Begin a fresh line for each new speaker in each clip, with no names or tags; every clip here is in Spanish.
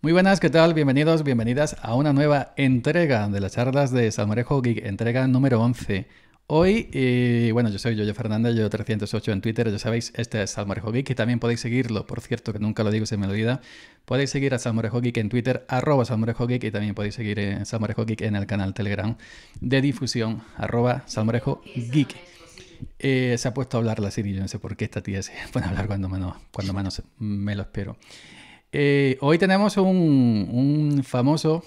Muy buenas, ¿qué tal? Bienvenidos, bienvenidas a una nueva entrega de las charlas de Salmorejo Geek, entrega número 11. Hoy, eh, bueno, yo soy Yoyo Fernández, yo 308 en Twitter, ya sabéis, este es Salmorejo Geek y también podéis seguirlo, por cierto, que nunca lo digo, se me olvida. Podéis seguir a Salmorejo Geek en Twitter, arroba Salmorejo Geek y también podéis seguir a eh, Salmorejo Geek en el canal Telegram de difusión, arroba Salmorejo Geek. Eh, se ha puesto a hablar la Siri, yo no sé por qué esta tía se pone a hablar cuando cuando menos me lo espero. Eh, hoy tenemos un, famoso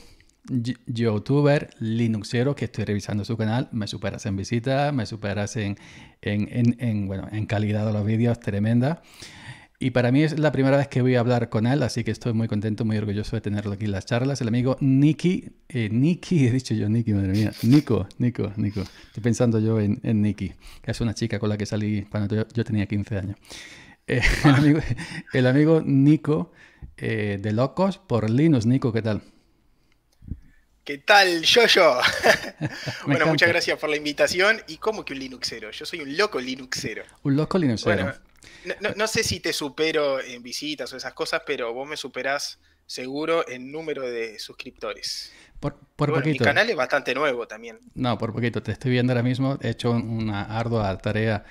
youtuber linuxero que estoy revisando su canal. Me superas en visitas, me superas en, en, bueno, en calidad de los vídeos, tremenda. Y para mí es la primera vez que voy a hablar con él, así que estoy muy contento, muy orgulloso de tenerlo aquí en las charlas. El amigo Nicky, Niki, eh, Nicky, he dicho yo Nicky, madre mía, Nico, Nico, Nico. Estoy pensando yo en, en Nicky, que es una chica con la que salí cuando yo, tenía 15 años. Eh, el, amigo, el amigo Nico eh, de Locos por Linux. Nico, ¿qué tal?
¿Qué tal, yo, yo?
bueno, muchas gracias
por la invitación. ¿Y cómo que un Linuxero? Yo soy un loco Linuxero.
Un loco Linuxero. Bueno,
no, sé si te supero en visitas o esas cosas, pero vos me superás seguro en número de suscriptores.
Por, por poquito. Mi canal es
bastante nuevo también.
No, por poquito. Te estoy viendo ahora mismo. He hecho una ardua tarea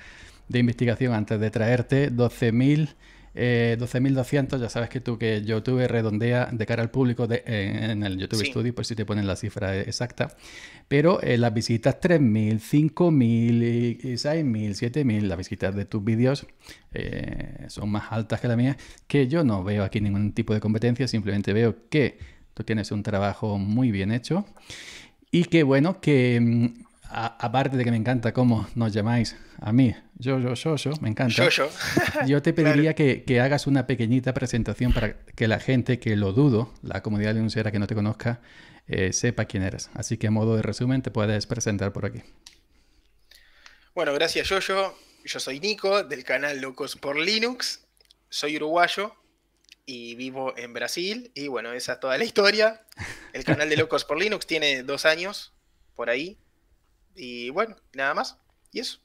de investigación antes de traerte 12.000. 12.200, eh, ya sabes que tú que YouTube redondea de cara al público eh, en el YouTube Studio, por si te ponen la cifra exacta. Pero eh, las visitas 3.000, 5.000, 6.000, 7.000, las visitas de tus vídeos son más altas que la mía, que yo no veo aquí ningún tipo de competencia, simplemente veo que tú tienes un trabajo muy bien hecho y que bueno, que mm, aparte de que me encanta cómo nos llamáis a mí, yo, yo, yo, yo, me encanta. Yo, yo. te pediría que, hagas una pequeñita presentación para que la gente que lo dudo, la comunidad denunciera que no te conozca, eh, sepa quién eres. Así que a modo de resumen te puedes presentar por aquí.
Bueno, gracias, yo, yo. Yo soy Nico, del canal Locos por Linux. Soy uruguayo, y vivo en Brasil. Y bueno, esa es toda la historia. El canal de Locos por Linux tiene dos años por ahí. Y bueno, nada más. Y eso.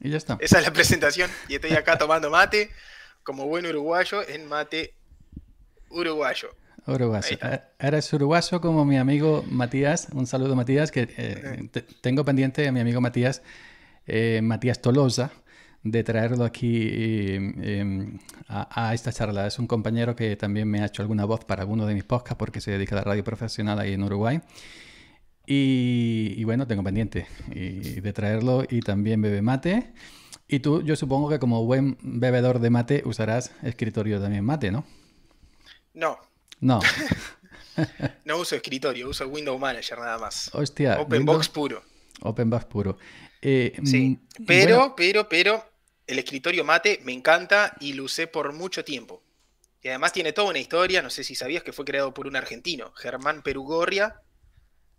Y ya está. Esa es la
presentación. Y estoy acá tomando mate, como buen uruguayo, en mate uruguayo.
Uruguayo. Ah, eres uruguayo como mi amigo Matías. Un saludo, Matías, que eh, tengo pendiente a mi amigo Matías, eh, Matías Tolosa, de traerlo aquí eh, em, a, a, esta charla. Es un compañero que también me ha hecho alguna voz para alguno de mis podcasts porque se dedica a la radio profesional ahí en Uruguay. Y, bueno, tengo pendiente de traerlo y también bebe mate. Y tú, yo supongo que como buen bebedor de mate usarás escritorio también mate, ¿no? No. No.
no uso escritorio, uso Windows Manager nada más. Hostia. Openbox puro.
Openbox puro. Eh, mm, sí, pero,
pero, pero, el escritorio mate me encanta y lo usé por mucho tiempo. Y además tiene toda una historia, no sé si sabías que fue creado por un argentino, Germán Perugorria,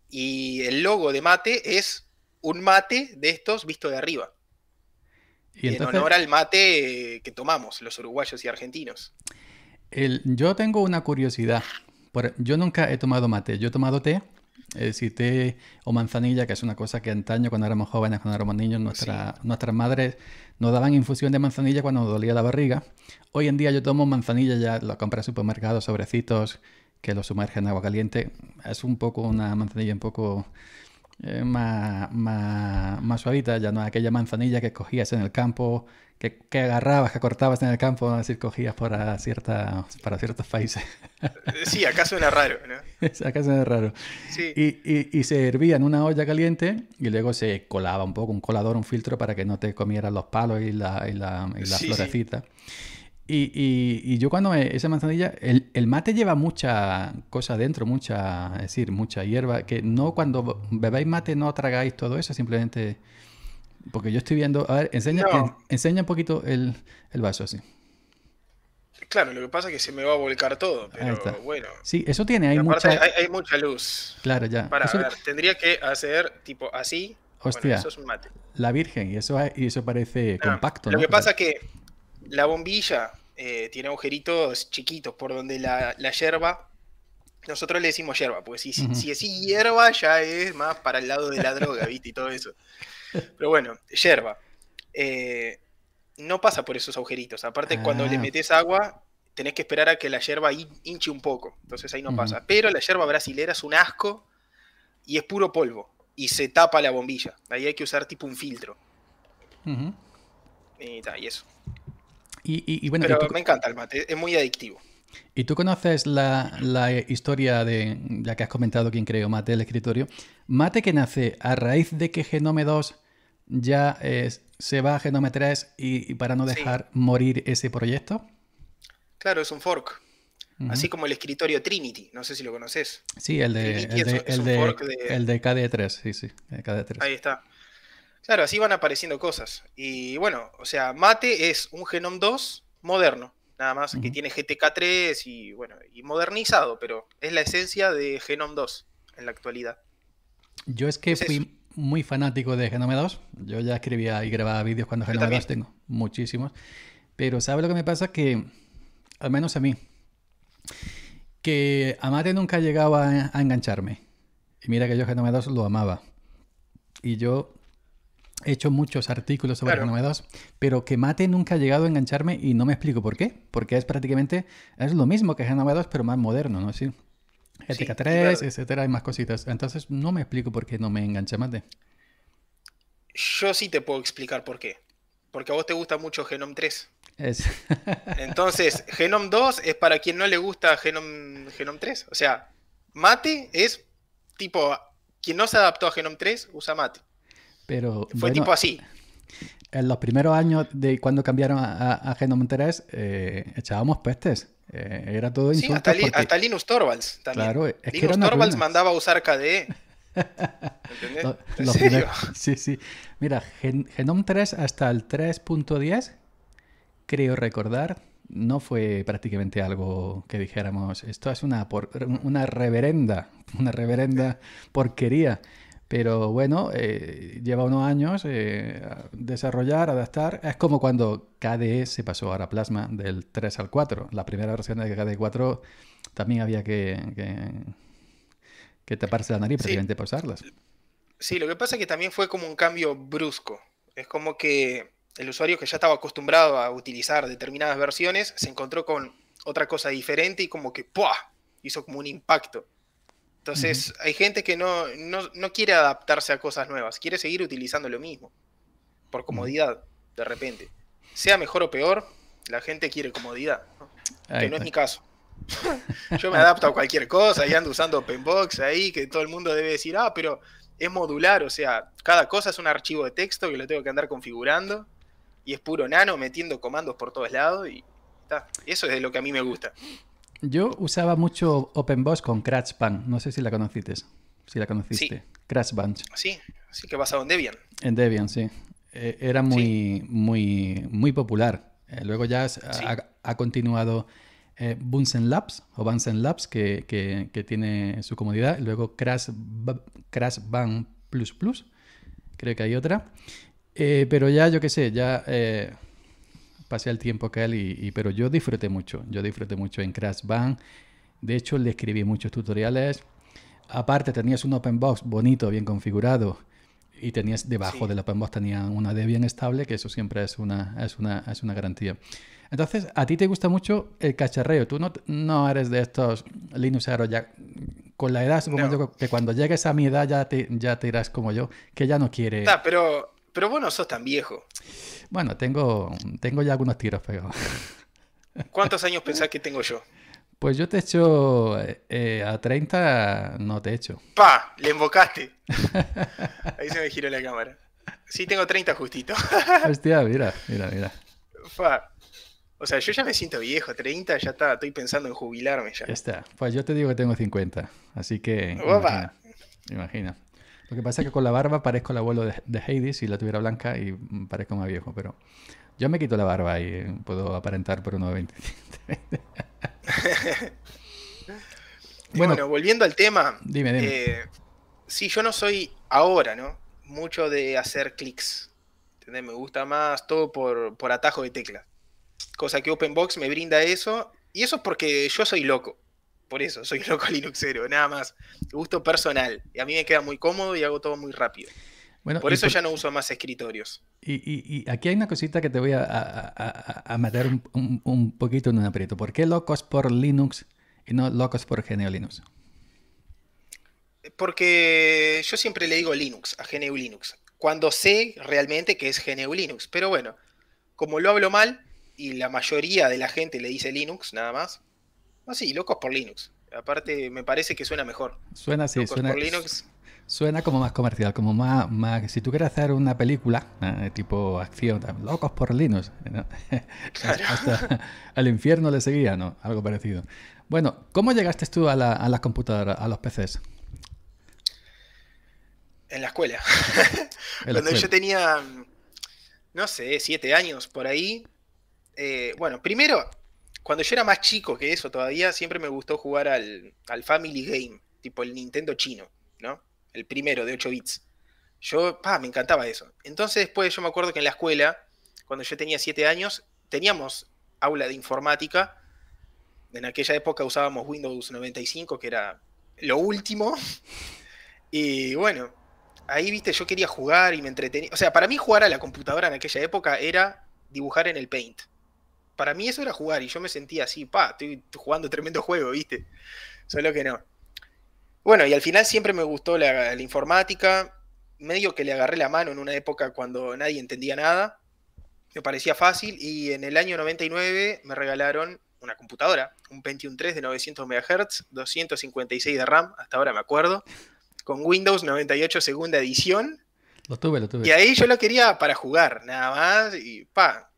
y el logo de mate es un mate de estos visto de arriba.
¿Y entonces... En honor al
mate eh, que tomamos los uruguayos y argentinos.
yo tengo una curiosidad. yo nunca he tomado mate. Yo he tomado té, es si té o manzanilla, que es una cosa que antaño, cuando éramos jóvenes, cuando éramos niños, nuestra, nuestras madres nos daban infusión de manzanilla cuando nos dolía la barriga. Hoy en día yo tomo manzanilla, ya la compré en supermercados, sobrecitos, que lo sumerge en agua caliente. Es un poco una manzanilla un poco eh, más, suavita, ya no aquella manzanilla que cogías en el campo, que, que agarrabas, que cortabas en el campo, decir, cogías para, ciertas para ciertos países. Eh, sí, acaso era raro, ¿no? acaso era raro. Y, se hervía en una olla caliente y luego se colaba un poco, un colador, un filtro para que no te comieran los palos y la, y y florecita. Y, yo cuando me, esa manzanilla, el, mate lleva mucha cosa dentro, mucha, es decir, mucha hierba, que no cuando bebáis mate no tragáis todo eso, simplemente, porque yo estoy viendo, a ver, enseña, enseña un poquito el, vaso así.
Claro, lo que pasa es que se me va a volcar todo, pero bueno.
Sí, eso tiene, hay mucha... luz. Claro, ya. Para,
tendría que hacer tipo así.
Hostia, eso es un mate. la Virgen, y eso, y eso parece ah, compacto. Lo que pasa es
que la bombilla eh, tiene agujeritos chiquitos por donde la, la, hierba. Nosotros le decimos hierba, porque si, si decís hierba ya es más para el lado de la droga, ¿viste? Y todo eso. Pero bueno, hierba. Eh, no pasa por esos agujeritos. Aparte, cuando le ah. metes agua, tenés que esperar a que la hierba hinche un poco. Entonces ahí no pasa. Pero la hierba brasilera es un asco y es puro polvo. Y se tapa la bombilla. Ahí hay que usar tipo un filtro. y eso bueno, Pero me encanta el mate, es muy adictivo.
Y tú conoces la, historia de ya que has comentado quién creó Mate, el escritorio. Mate que nace a raíz de que Genome 2 ya eh, se va a Genome 3 y, para no dejar morir ese proyecto.
Claro, es un fork. Así como el escritorio Trinity, no sé si lo conoces. Sí, el de, el
de, KD3, sí, sí, 3
Ahí está. Claro, así van apareciendo cosas. Y bueno, o sea, Mate es un Genome 2 moderno, nada más que tiene GTK3 y bueno, y modernizado, pero es la esencia de Genome 2 en la actualidad.
Yo es que fui muy fanático de Genome 2. Yo ya escribía y grababa vídeos cuando Genome 2 tengo muchísimos. Pero ¿sabes lo que me pasa? Que, al menos a mí, que a Mate nunca llegaba a engancharme. Y mira que yo Genome 2 lo amaba. Y yo He hecho muchos artículos sobre Genome 2, pero que Mate nunca ha llegado a engancharme y no me explico por qué. Porque es prácticamente es lo mismo que Genome 2, pero más moderno, ¿no? Sí. ética 3, etcétera, hay más cositas. Entonces no me explico por qué no me engancha Mate.
Yo sí te puedo explicar por qué. Porque a vos te gusta mucho Genome 3. Entonces, Genome 2 es para quien no le gusta Genome 3. O sea, Mate es tipo, quien no se adaptó a Genome 3 usa Mate.
Fue bueno, tipo así. En los primeros años de cuando cambiaron a, Genome 3, eh, echábamos pestes. Eh, era todo Sí, hasta,
Linus Torvalds también. Claro, es Linus Torvalds mandaba a usar KDE. ¿En
sí, sí. Mira, Genome 3 hasta el 3.10, creo recordar, no fue prácticamente algo que dijéramos, esto es una, una reverenda, una reverenda porquería. Pero bueno, eh, lleva unos años eh, desarrollar, adaptar. Es como cuando KDE se pasó a la Plasma del 3 al 4. La primera versión de KDE 4 también había que, que, taparse la nariz precisamente para usarlas.
Sí, lo que pasa es que también fue como un cambio brusco. Es como que el usuario que ya estaba acostumbrado a utilizar determinadas versiones se encontró con otra cosa diferente y como que hizo como un impacto. Entonces, hay gente que no, no, quiere adaptarse a cosas nuevas, quiere seguir utilizando lo mismo, por comodidad, de repente. Sea mejor o peor, la gente quiere comodidad, que no es mi caso.
Yo me adapto a
cualquier cosa y ando usando OpenBox ahí, que todo el mundo debe decir, ah, pero es modular, o sea, cada cosa es un archivo de texto que lo tengo que andar configurando y es puro nano metiendo comandos por todos lados y está. Eso es de lo que a mí me gusta.
Yo usaba mucho OpenBoss con CrashBand. No sé si la conociste. Si la conociste. Sí. CrashBand.
Sí, sí, que basado en Debian.
En Debian, sí. E, era muy, muy, muy popular. Eh, luego ya ha, continuado eh, Bunsen Labs o Bunsen Labs, que, que, tiene su comodidad. Luego CrashBand Crash Plus Plus. Creo que hay otra. Eh, pero ya, yo qué sé, ya pasé el tiempo que él, y, pero yo disfruté mucho, yo disfruté mucho en Crash Band. De hecho, le escribí muchos tutoriales. Aparte, tenías un open box bonito, bien configurado. Y tenías debajo del open box tenía una bien estable, que eso siempre es una, es una, es una garantía. Entonces, a ti te gusta mucho el cacharreo. Tú no, no eres de estos Linuxeros ya con la edad, supongo yo que cuando llegues a mi edad ya te, ya te irás como yo, que ya no quiere...
pero pero vos no sos tan viejo.
Bueno, tengo, tengo ya algunos tiros pegados.
¿Cuántos años pensás que tengo yo?
Pues yo te echo eh, a 30, no te echo.
¡Pa! Le invocaste. Ahí se me giró la cámara. Sí, tengo 30 justito.
Hostia, mira, mira, mira.
O sea, yo ya me siento viejo, 30 ya está, estoy pensando en jubilarme ya. Ya está.
Pues yo te digo que tengo 50, así que. Imagina. imagina. Lo que pasa es que con la barba parezco el abuelo de, de Heidi si la tuviera blanca y parezco más viejo, pero yo me quito la barba y eh, puedo aparentar por uno de 20. bueno,
volviendo al tema. Dime, dime. Eh, sí, yo no soy ahora, ¿no? Mucho de hacer clics. Me gusta más todo por, atajo de tecla. Cosa que Openbox me brinda eso. Y eso es porque yo soy loco. Por eso, soy loco Linuxero, nada más. Gusto personal. Y a mí me queda muy cómodo y hago todo muy rápido.
Bueno, por eso ya no
uso más escritorios.
Y, aquí hay una cosita que te voy a, meter un, un, poquito en un aprieto. ¿Por qué locos por Linux y no locos por GNU Linux?
Porque yo siempre le digo Linux a GNU Linux, cuando sé realmente que es GNU Linux. Pero bueno, como lo hablo mal y la mayoría de la gente le dice Linux nada más, Ah, sí, Locos por Linux. Aparte, me parece que suena mejor.
Suena así, suena. Por Linux. Suena como más comercial, como más, más si tú quieres hacer una película eh, tipo acción, locos por Linux, hasta al infierno le seguía, ¿no? Algo parecido. Bueno, ¿cómo llegaste tú a, las computadoras, a los PCs? En la escuela. Cuando yo
tenía, no sé, siete años por ahí. Eh, bueno, primero cuando yo era más chico que eso todavía, siempre me gustó jugar al, Family Game, tipo el Nintendo chino, ¿no? El primero de 8 bits. Yo, pa, me encantaba eso. Entonces después yo me acuerdo que en la escuela, cuando yo tenía 7 años, teníamos aula de informática. En aquella época usábamos Windows 95, que era lo último. Y bueno, ahí, viste, yo quería jugar y me entretenía. O sea, para mí jugar a la computadora en aquella época era dibujar en el Paint para mí eso era jugar y yo me sentía así, pa, estoy jugando tremendo juego, ¿viste? Solo que no. Bueno, y al final siempre me gustó la, informática, medio que le agarré la mano en una época cuando nadie entendía nada, me parecía fácil y en el año 99 me regalaron una computadora, un Pentium 3 de 900 MHz, 256 de RAM, hasta ahora me acuerdo, con Windows 98 segunda edición.
Lo tuve, lo tuve. Y
ahí yo lo quería para jugar, nada más, y pa,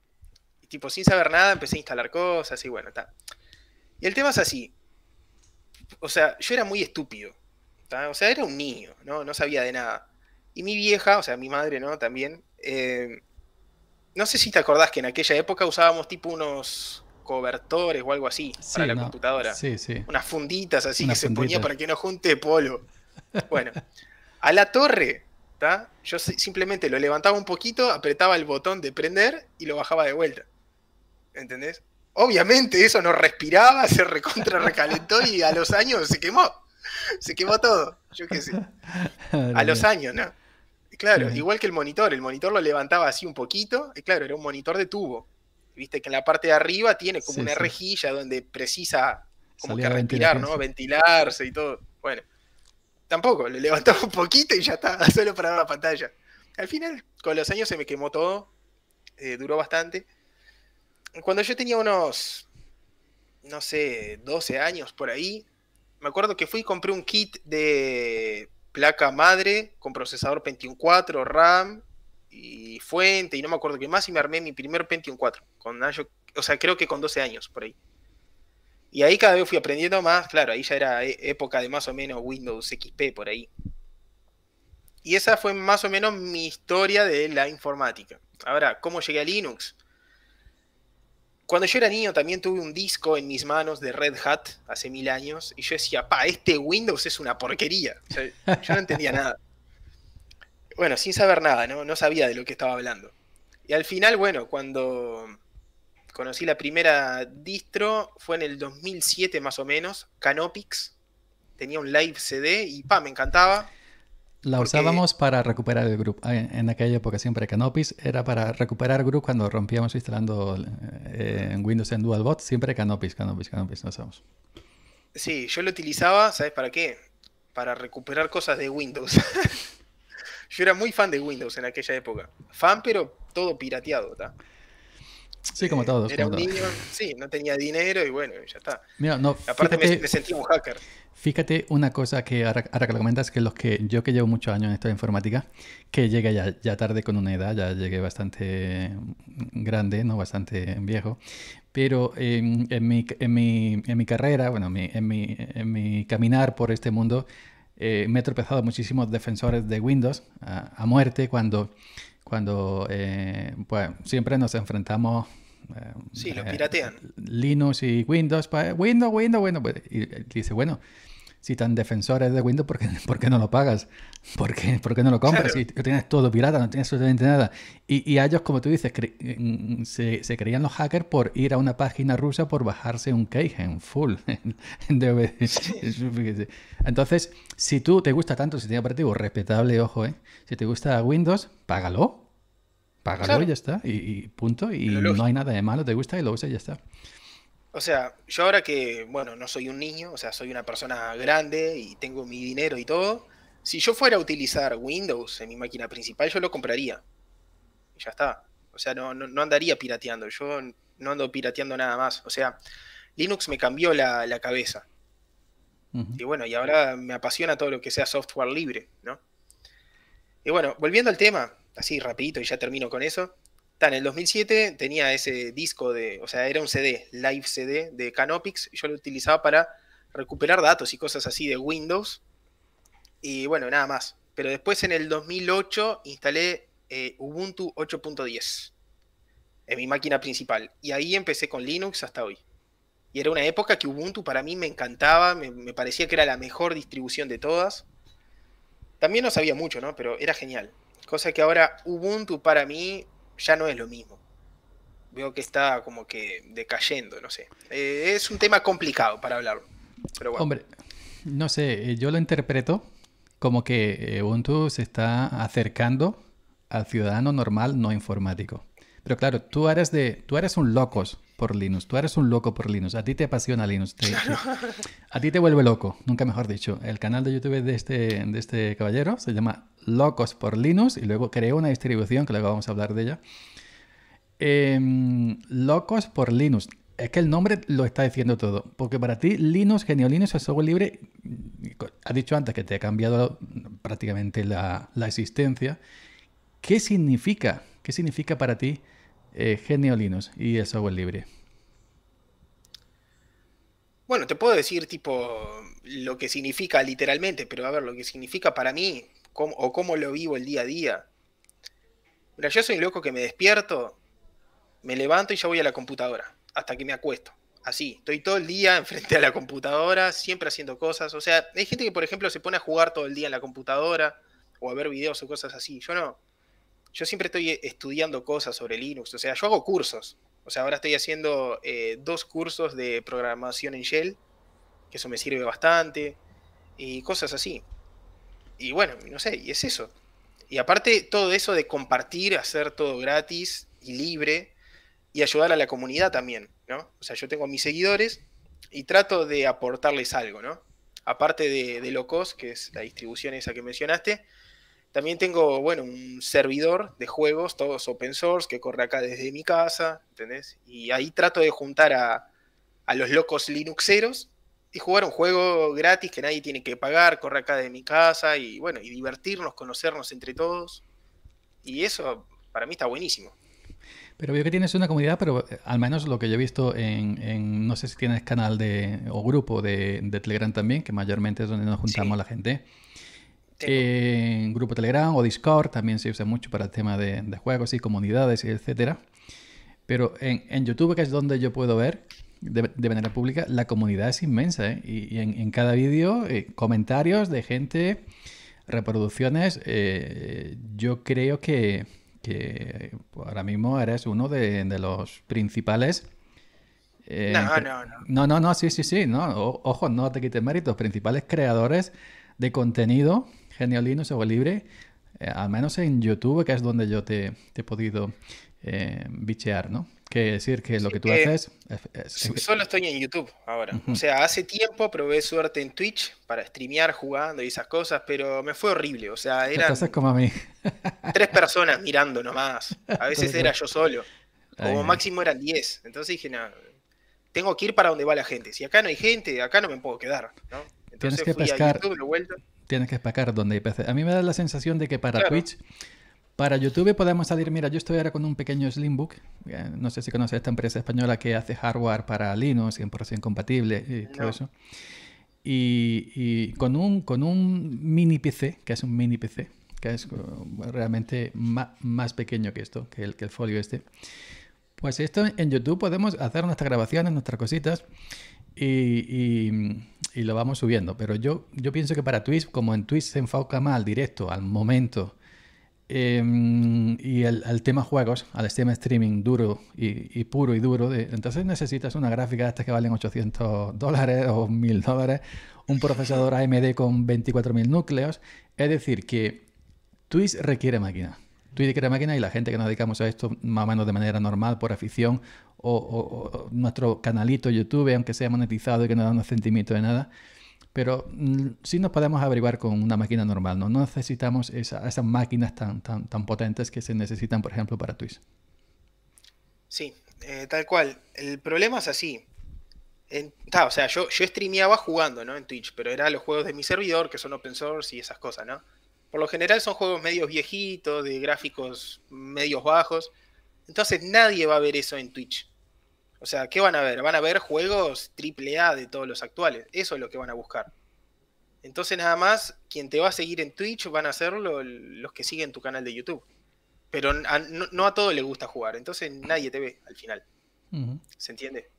tipo, sin saber nada, empecé a instalar cosas y bueno, está. Y el tema es así. O sea, yo era muy estúpido. O sea, era un niño, ¿no? No sabía de nada. Y mi vieja, o sea, mi madre, ¿no? También. Eh, no sé si te acordás que en aquella época usábamos tipo unos cobertores o algo así para la computadora. Sí, sí. Unas funditas así que se ponía para que no junte polo. Bueno, a la torre, ¿está? yo simplemente lo levantaba un poquito, apretaba el botón de prender y lo bajaba de vuelta. ¿entendés? Obviamente eso no respiraba, se recontra recalentó y a los años se quemó. Se quemó todo, yo qué sé. A los años, ¿no? Claro, igual que el monitor, el monitor lo levantaba así un poquito, y claro, era un monitor de tubo. Viste que en la parte de arriba tiene como una rejilla donde precisa
como que respirar, ¿no?
Ventilarse y todo. Bueno, tampoco, ...lo levantaba un poquito y ya está, solo para la pantalla. Al final, con los años se me quemó todo, eh, duró bastante cuando yo tenía unos, no sé, 12 años por ahí, me acuerdo que fui y compré un kit de placa madre con procesador Pentium 4, RAM y fuente y no me acuerdo qué más y me armé mi primer Pentium 4 o sea, creo que con 12 años por ahí. Y ahí cada vez fui aprendiendo más, claro, ahí ya era e, época de más o menos Windows XP por ahí. Y esa fue más o menos mi historia de la informática. Ahora, ¿cómo llegué a Linux? Cuando yo era niño también tuve un disco en mis manos de Red Hat hace mil años y yo decía, pa, este Windows es una porquería. yo no entendía nada. Bueno, sin saber nada, ¿no? no sabía de lo que estaba hablando. Y al final, bueno, cuando conocí la primera distro fue en el 2007 más o menos, Canopix. Tenía un live CD y pa, me encantaba.
La usábamos para recuperar el grupo. Ah, en, aquella época siempre Canopis era para recuperar grupo cuando rompíamos instalando eh, en Windows en DualBot. Siempre Canopis, Canopis, Canopis, no usamos.
Sí, yo lo utilizaba, ¿sabes para qué? Para recuperar cosas de Windows. yo era muy fan de Windows en aquella época. Fan, pero todo pirateado, ¿está?
Sí, como todos. Era un niño,
sí, no tenía dinero y bueno, ya está.
Mira, no, Aparte me, sentí un hacker. Fíjate una cosa que ahora, que lo comentas, que los que yo que llevo muchos años en esto de informática, que llegué ya, tarde con una edad, ya llegué bastante grande, no bastante viejo, pero en, mi, en, mi, en, mi, carrera, bueno, en, mi, en mi caminar por este mundo, eh, me he tropezado muchísimos defensores de Windows a, muerte cuando, cuando pues, siempre nos enfrentamos
sí, lo eh, piratean.
Linux y Windows, eh, Windows, Windows, Windows. Pues, y eh, dice, bueno, si tan defensores de Windows, ¿por qué, no lo pagas? ¿Por qué, no lo compras? tienes todo pirata, no tienes absolutamente nada. Y, ellos, como tú dices, se, creían los hackers por ir a una página rusa por bajarse un cage en full. Entonces, si tú te gusta tanto el sistema operativo, respetable, ojo, ¿eh? si te gusta Windows, págalo págalo y ya está, y, punto, y no hay nada de malo, te gusta y lo usa y ya está.
O sea, yo ahora que, bueno, no soy un niño, o sea, soy una persona grande y tengo mi dinero y todo, si yo fuera a utilizar Windows en mi máquina principal, yo lo compraría. Y ya está. O sea, no, andaría pirateando, yo no ando pirateando nada más. O sea, Linux me cambió la, cabeza. Y bueno, y ahora me apasiona todo lo que sea software libre, ¿no? Y bueno, volviendo al tema, así rapidito y ya termino con eso. en el 2007 tenía ese disco de, o sea, era un CD, live CD de Canopix, yo lo utilizaba para recuperar datos y cosas así de Windows. Y bueno, nada más. Pero después en el 2008 instalé eh, Ubuntu 8.10 en mi máquina principal. Y ahí empecé con Linux hasta hoy. Y era una época que Ubuntu para mí me encantaba, me, me parecía que era la mejor distribución de todas. También no sabía mucho, ¿no? Pero era genial. Cosa que ahora Ubuntu para mí ya no es lo mismo. Veo que está como que decayendo, no sé. Eh, es un tema complicado para hablar. Pero Hombre,
no sé, eh, yo lo interpreto como que eh, Ubuntu se está acercando al ciudadano normal no informático. Pero claro, tú eres de, tú eres un locos por Linux. Tú eres un loco por Linux. A ti te apasiona Linux. a ti te vuelve loco, nunca mejor dicho. El canal de YouTube de este, de este caballero se llama Locos por Linux y luego creó una distribución, que luego vamos a hablar de ella. Em, locos por Linux. Es que el nombre lo está diciendo todo. Porque para ti, Linux, Genio Linux, el software libre, ha dicho antes que te ha cambiado prácticamente la, la existencia. ¿Qué significa? ¿Qué significa para ti? Eh, genio y el software libre?
Bueno, te puedo decir tipo lo que significa literalmente, pero a ver, lo que significa para mí o cómo lo vivo el día a día. Mira, yo soy loco que me despierto, me levanto y ya voy a la computadora, hasta que me acuesto. Así, estoy todo el día enfrente a la computadora, siempre haciendo cosas. O sea, hay gente que, por ejemplo, se pone a jugar todo el día en la computadora o a ver videos o cosas así. Yo no yo siempre estoy eh, estudiando cosas sobre Linux, o sea, yo hago cursos. O sea, ahora estoy haciendo eh, dos cursos de programación en Shell, que eso me sirve bastante, y cosas así. Y bueno, no sé, y es eso. Y aparte todo eso de compartir, hacer todo gratis y libre, y ayudar a la comunidad también, ¿no? O sea, yo tengo mis seguidores y trato de aportarles algo, ¿no? Aparte de, de Locos, que es la distribución esa que mencionaste, también tengo, bueno, un servidor de juegos, todos open source, que corre acá desde mi casa, ¿entendés? Y ahí trato de juntar a, a los locos linuxeros y jugar un juego gratis que nadie tiene que pagar, corre acá de mi casa y bueno, y divertirnos, conocernos entre todos. Y eso para mí está buenísimo.
Pero veo que tienes una comunidad, pero eh, al menos lo que yo he visto en, no sé si tienes canal de, o grupo de, Telegram también, que mayormente es donde nos juntamos la gente en grupo Telegram o Discord también se usa mucho para el tema de, juegos y comunidades, etcétera. Pero en, YouTube, que es donde yo puedo ver de, manera pública, la comunidad es inmensa. ¿eh? Y, en, cada vídeo, eh, comentarios de gente, reproducciones. Eh, yo creo que, ahora mismo eres uno de, los principales. no, no, no. No, no, no, sí, sí, sí. No. ojo, no te quites méritos. Principales creadores de contenido Genial Linux o Libre, eh, al menos en YouTube, que es donde yo te, he podido eh, bichear, ¿no? Que decir que lo que tú haces... solo
estoy en YouTube ahora. O sea, hace tiempo probé suerte en Twitch para streamear jugando y esas cosas, pero me fue horrible. O sea, eran... como a mí. tres personas mirando nomás. A veces era yo solo. Como máximo eran diez. Entonces dije, no, tengo que ir para donde va la gente. Si acá no hay gente, acá no me puedo quedar. ¿no?
tienes que pescar. Tienes que pescar donde hay peces. A mí me da la sensación de que para Twitch. Para YouTube podemos salir, mira, yo estoy ahora con un pequeño Slimbook, eh, no sé si conoces esta empresa española que hace hardware para Linux, 100% compatible y todo eso. Y, con, un, con un mini PC, que es un mini PC, que es uh, realmente más, pequeño que esto, que el, que el folio este. Pues esto en YouTube podemos hacer nuestras grabaciones, nuestras cositas y y lo vamos subiendo. Pero yo, yo pienso que para Twitch, como en Twitch se enfoca más al directo, al momento, em, y el, al, tema juegos, al tema streaming duro y, puro y duro, entonces necesitas una gráfica de estas que valen 800 dólares o 1000 dólares, un procesador AMD con 24.000 núcleos. Es decir, que Twitch requiere máquina. Twitter crea máquina y la gente que nos dedicamos a esto más o menos de manera normal, por afición, o, nuestro canalito YouTube, aunque sea monetizado y que no da un centimitos de nada, pero mm, sí nos podemos averiguar con una máquina normal, no, no necesitamos esas máquinas tan, tan, tan potentes que se necesitan, por ejemplo, para Twitch.
Sí, eh, tal cual. El problema es así. o sea, yo, yo streameaba jugando, ¿no? En Twitch, pero eran los juegos de mi servidor, que son open source y esas cosas, ¿no? Por lo general son juegos medios viejitos, de gráficos medios bajos. Entonces nadie va a ver eso en Twitch. O sea, ¿qué van a ver? Van a ver juegos AAA de todos los actuales. Eso es lo que van a buscar. Entonces nada más, quien te va a seguir en Twitch van a ser los que siguen tu canal de YouTube. Pero no, a todo le gusta jugar, entonces nadie te ve al final. ¿Se entiende?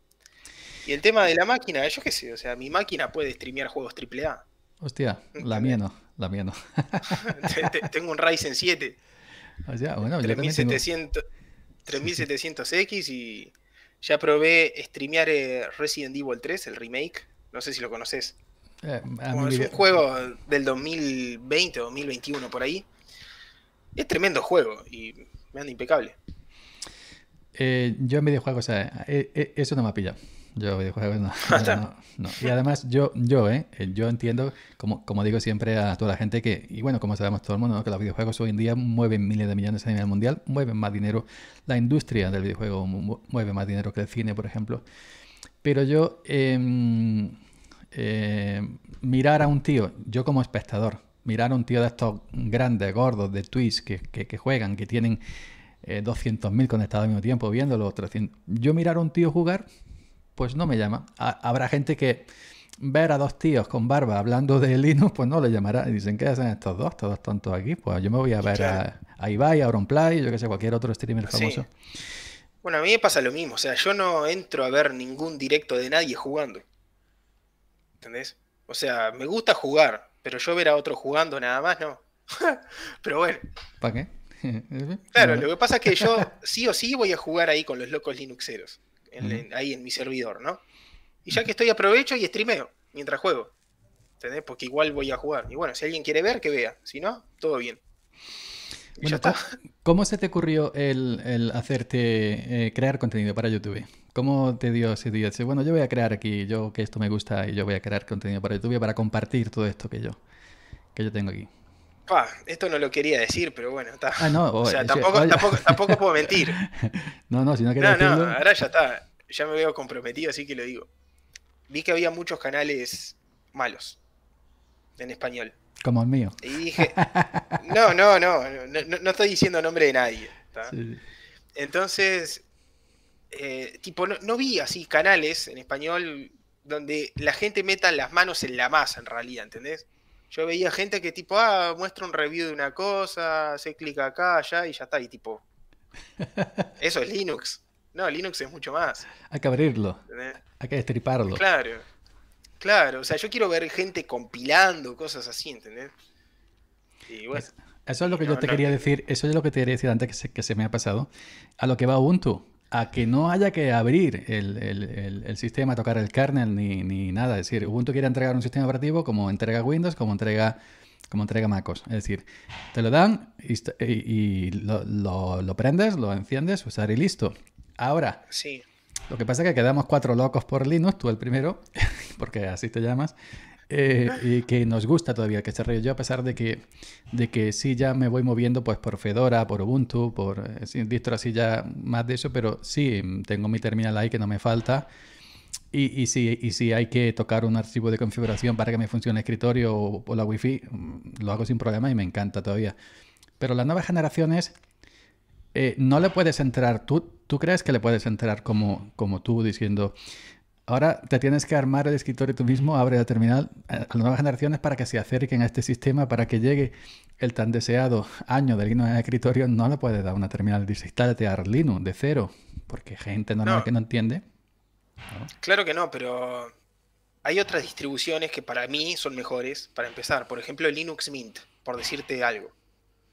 Y el tema de la máquina, yo qué sé, o sea, mi máquina puede streamear juegos AAA.
Hostia, la mía no. La no.
tengo un Ryzen 7.
3700,
3700X y ya probé streamear eh, Resident Evil 3, el remake. No sé si lo conoces.
Eh, es un
juego del 2020 o 2021 por ahí. Es tremendo juego y me anda impecable.
Eh, yo en juego, o sea, eso no me ha pillado. Yo videojuegos no. Y además yo, yo, eh, ¿eh? yo entiendo, como, como digo siempre a toda la gente, que, y bueno, como sabemos todo el mundo, que los videojuegos hoy en día mueven miles de millones a nivel mundial, mueven más dinero, la industria del videojuego mueve más dinero que el cine, por ejemplo. Pero yo, em, eh, mirar a un tío, yo como espectador, mirar a un tío de estos grandes, gordos, de Twitch, que, juegan, que tienen... 200.000 eh, conectados al mismo tiempo viéndolo, 300. Yo mirar a un tío jugar, pues no me llama. habrá gente que ver a dos tíos con barba hablando de Linux, pues no le llamará. Y dicen, ¿qué hacen estos dos? Todos tontos aquí. Pues yo me voy a ver a, a, Ibai, a Auronplay, yo qué sé, cualquier otro streamer famoso.
Bueno, a mí me pasa lo mismo. O sea, yo no entro a ver ningún directo de nadie jugando. ¿Entendés? O sea, me gusta jugar, pero yo ver a otro jugando nada más, no. pero bueno.
¿Para qué? claro, lo
que pasa es que yo sí o sí voy a jugar ahí con los locos Linuxeros ahí en mi servidor, ¿no? Y ya que estoy aprovecho y streameo mientras juego. ¿Entendés? Porque igual voy a jugar. Y bueno, si alguien quiere ver, que vea. Si no, todo bien.
¿Cómo se te ocurrió el, hacerte eh, crear contenido para YouTube? ¿Cómo te dio ese día? Bueno, yo voy a crear aquí, yo que esto me gusta y yo voy a crear contenido para YouTube para compartir todo esto que yo, que yo tengo aquí
esto no lo quería decir, pero bueno,
está. Ah, no, o sea, tampoco, puedo mentir. No, no, si no No, no, ahora
ya está. Ya me veo comprometido, así que lo digo. Vi que había muchos canales malos en español. Como el mío. Y dije, no, no, no, no, estoy diciendo nombre de nadie. Entonces, eh, tipo, no, no, vi así canales en español donde la gente meta las manos en la masa, en realidad, ¿entendés? Yo veía gente que tipo, ah, muestra un review de una cosa, se clic acá, allá y ya está. Y tipo, eso es Linux. No, Linux es mucho más.
Hay que abrirlo. Hay que destriparlo.
Claro. Claro, o sea, yo quiero ver gente compilando cosas así, ¿entendés?
eso es lo que yo te quería decir, eso es lo que te quería decir antes que que se me ha pasado. A lo que va Ubuntu, a que no haya que abrir el, sistema, tocar el kernel ni, nada. Es decir, Ubuntu quiere entregar un sistema operativo como entrega Windows, como entrega, como entrega MacOS. Es decir, te lo dan y, lo, prendes, lo enciendes, usar pues, y listo. Ahora, sí. lo que pasa es que quedamos cuatro locos por Linux, tú el primero, porque así te llamas, eh, y que nos gusta todavía, que se Yo, a pesar de que, de que sí ya me voy moviendo pues por Fedora, por Ubuntu, por eh, distro así ya más de eso, pero sí, mm, tengo mi terminal ahí que no me falta. Y, y, si, y si hay que tocar un archivo de configuración para que me funcione el escritorio o, la la fi mm, lo hago sin problema y me encanta todavía. Pero las nuevas generaciones... Eh, no le puedes entrar, ¿Tú, tú crees que le puedes entrar como, como tú diciendo, Ahora te tienes que armar el escritorio tú mismo, abre la terminal eh, a las nuevas generaciones para que se acerquen a este sistema, para que llegue el tan deseado año del escritorio. No le puedes dar una terminal, dice, instálate a Linux de cero, porque gente normal que no entiende.
Claro que no, pero hay otras distribuciones que para mí son mejores, para empezar. Por ejemplo, Linux Mint, por decirte algo.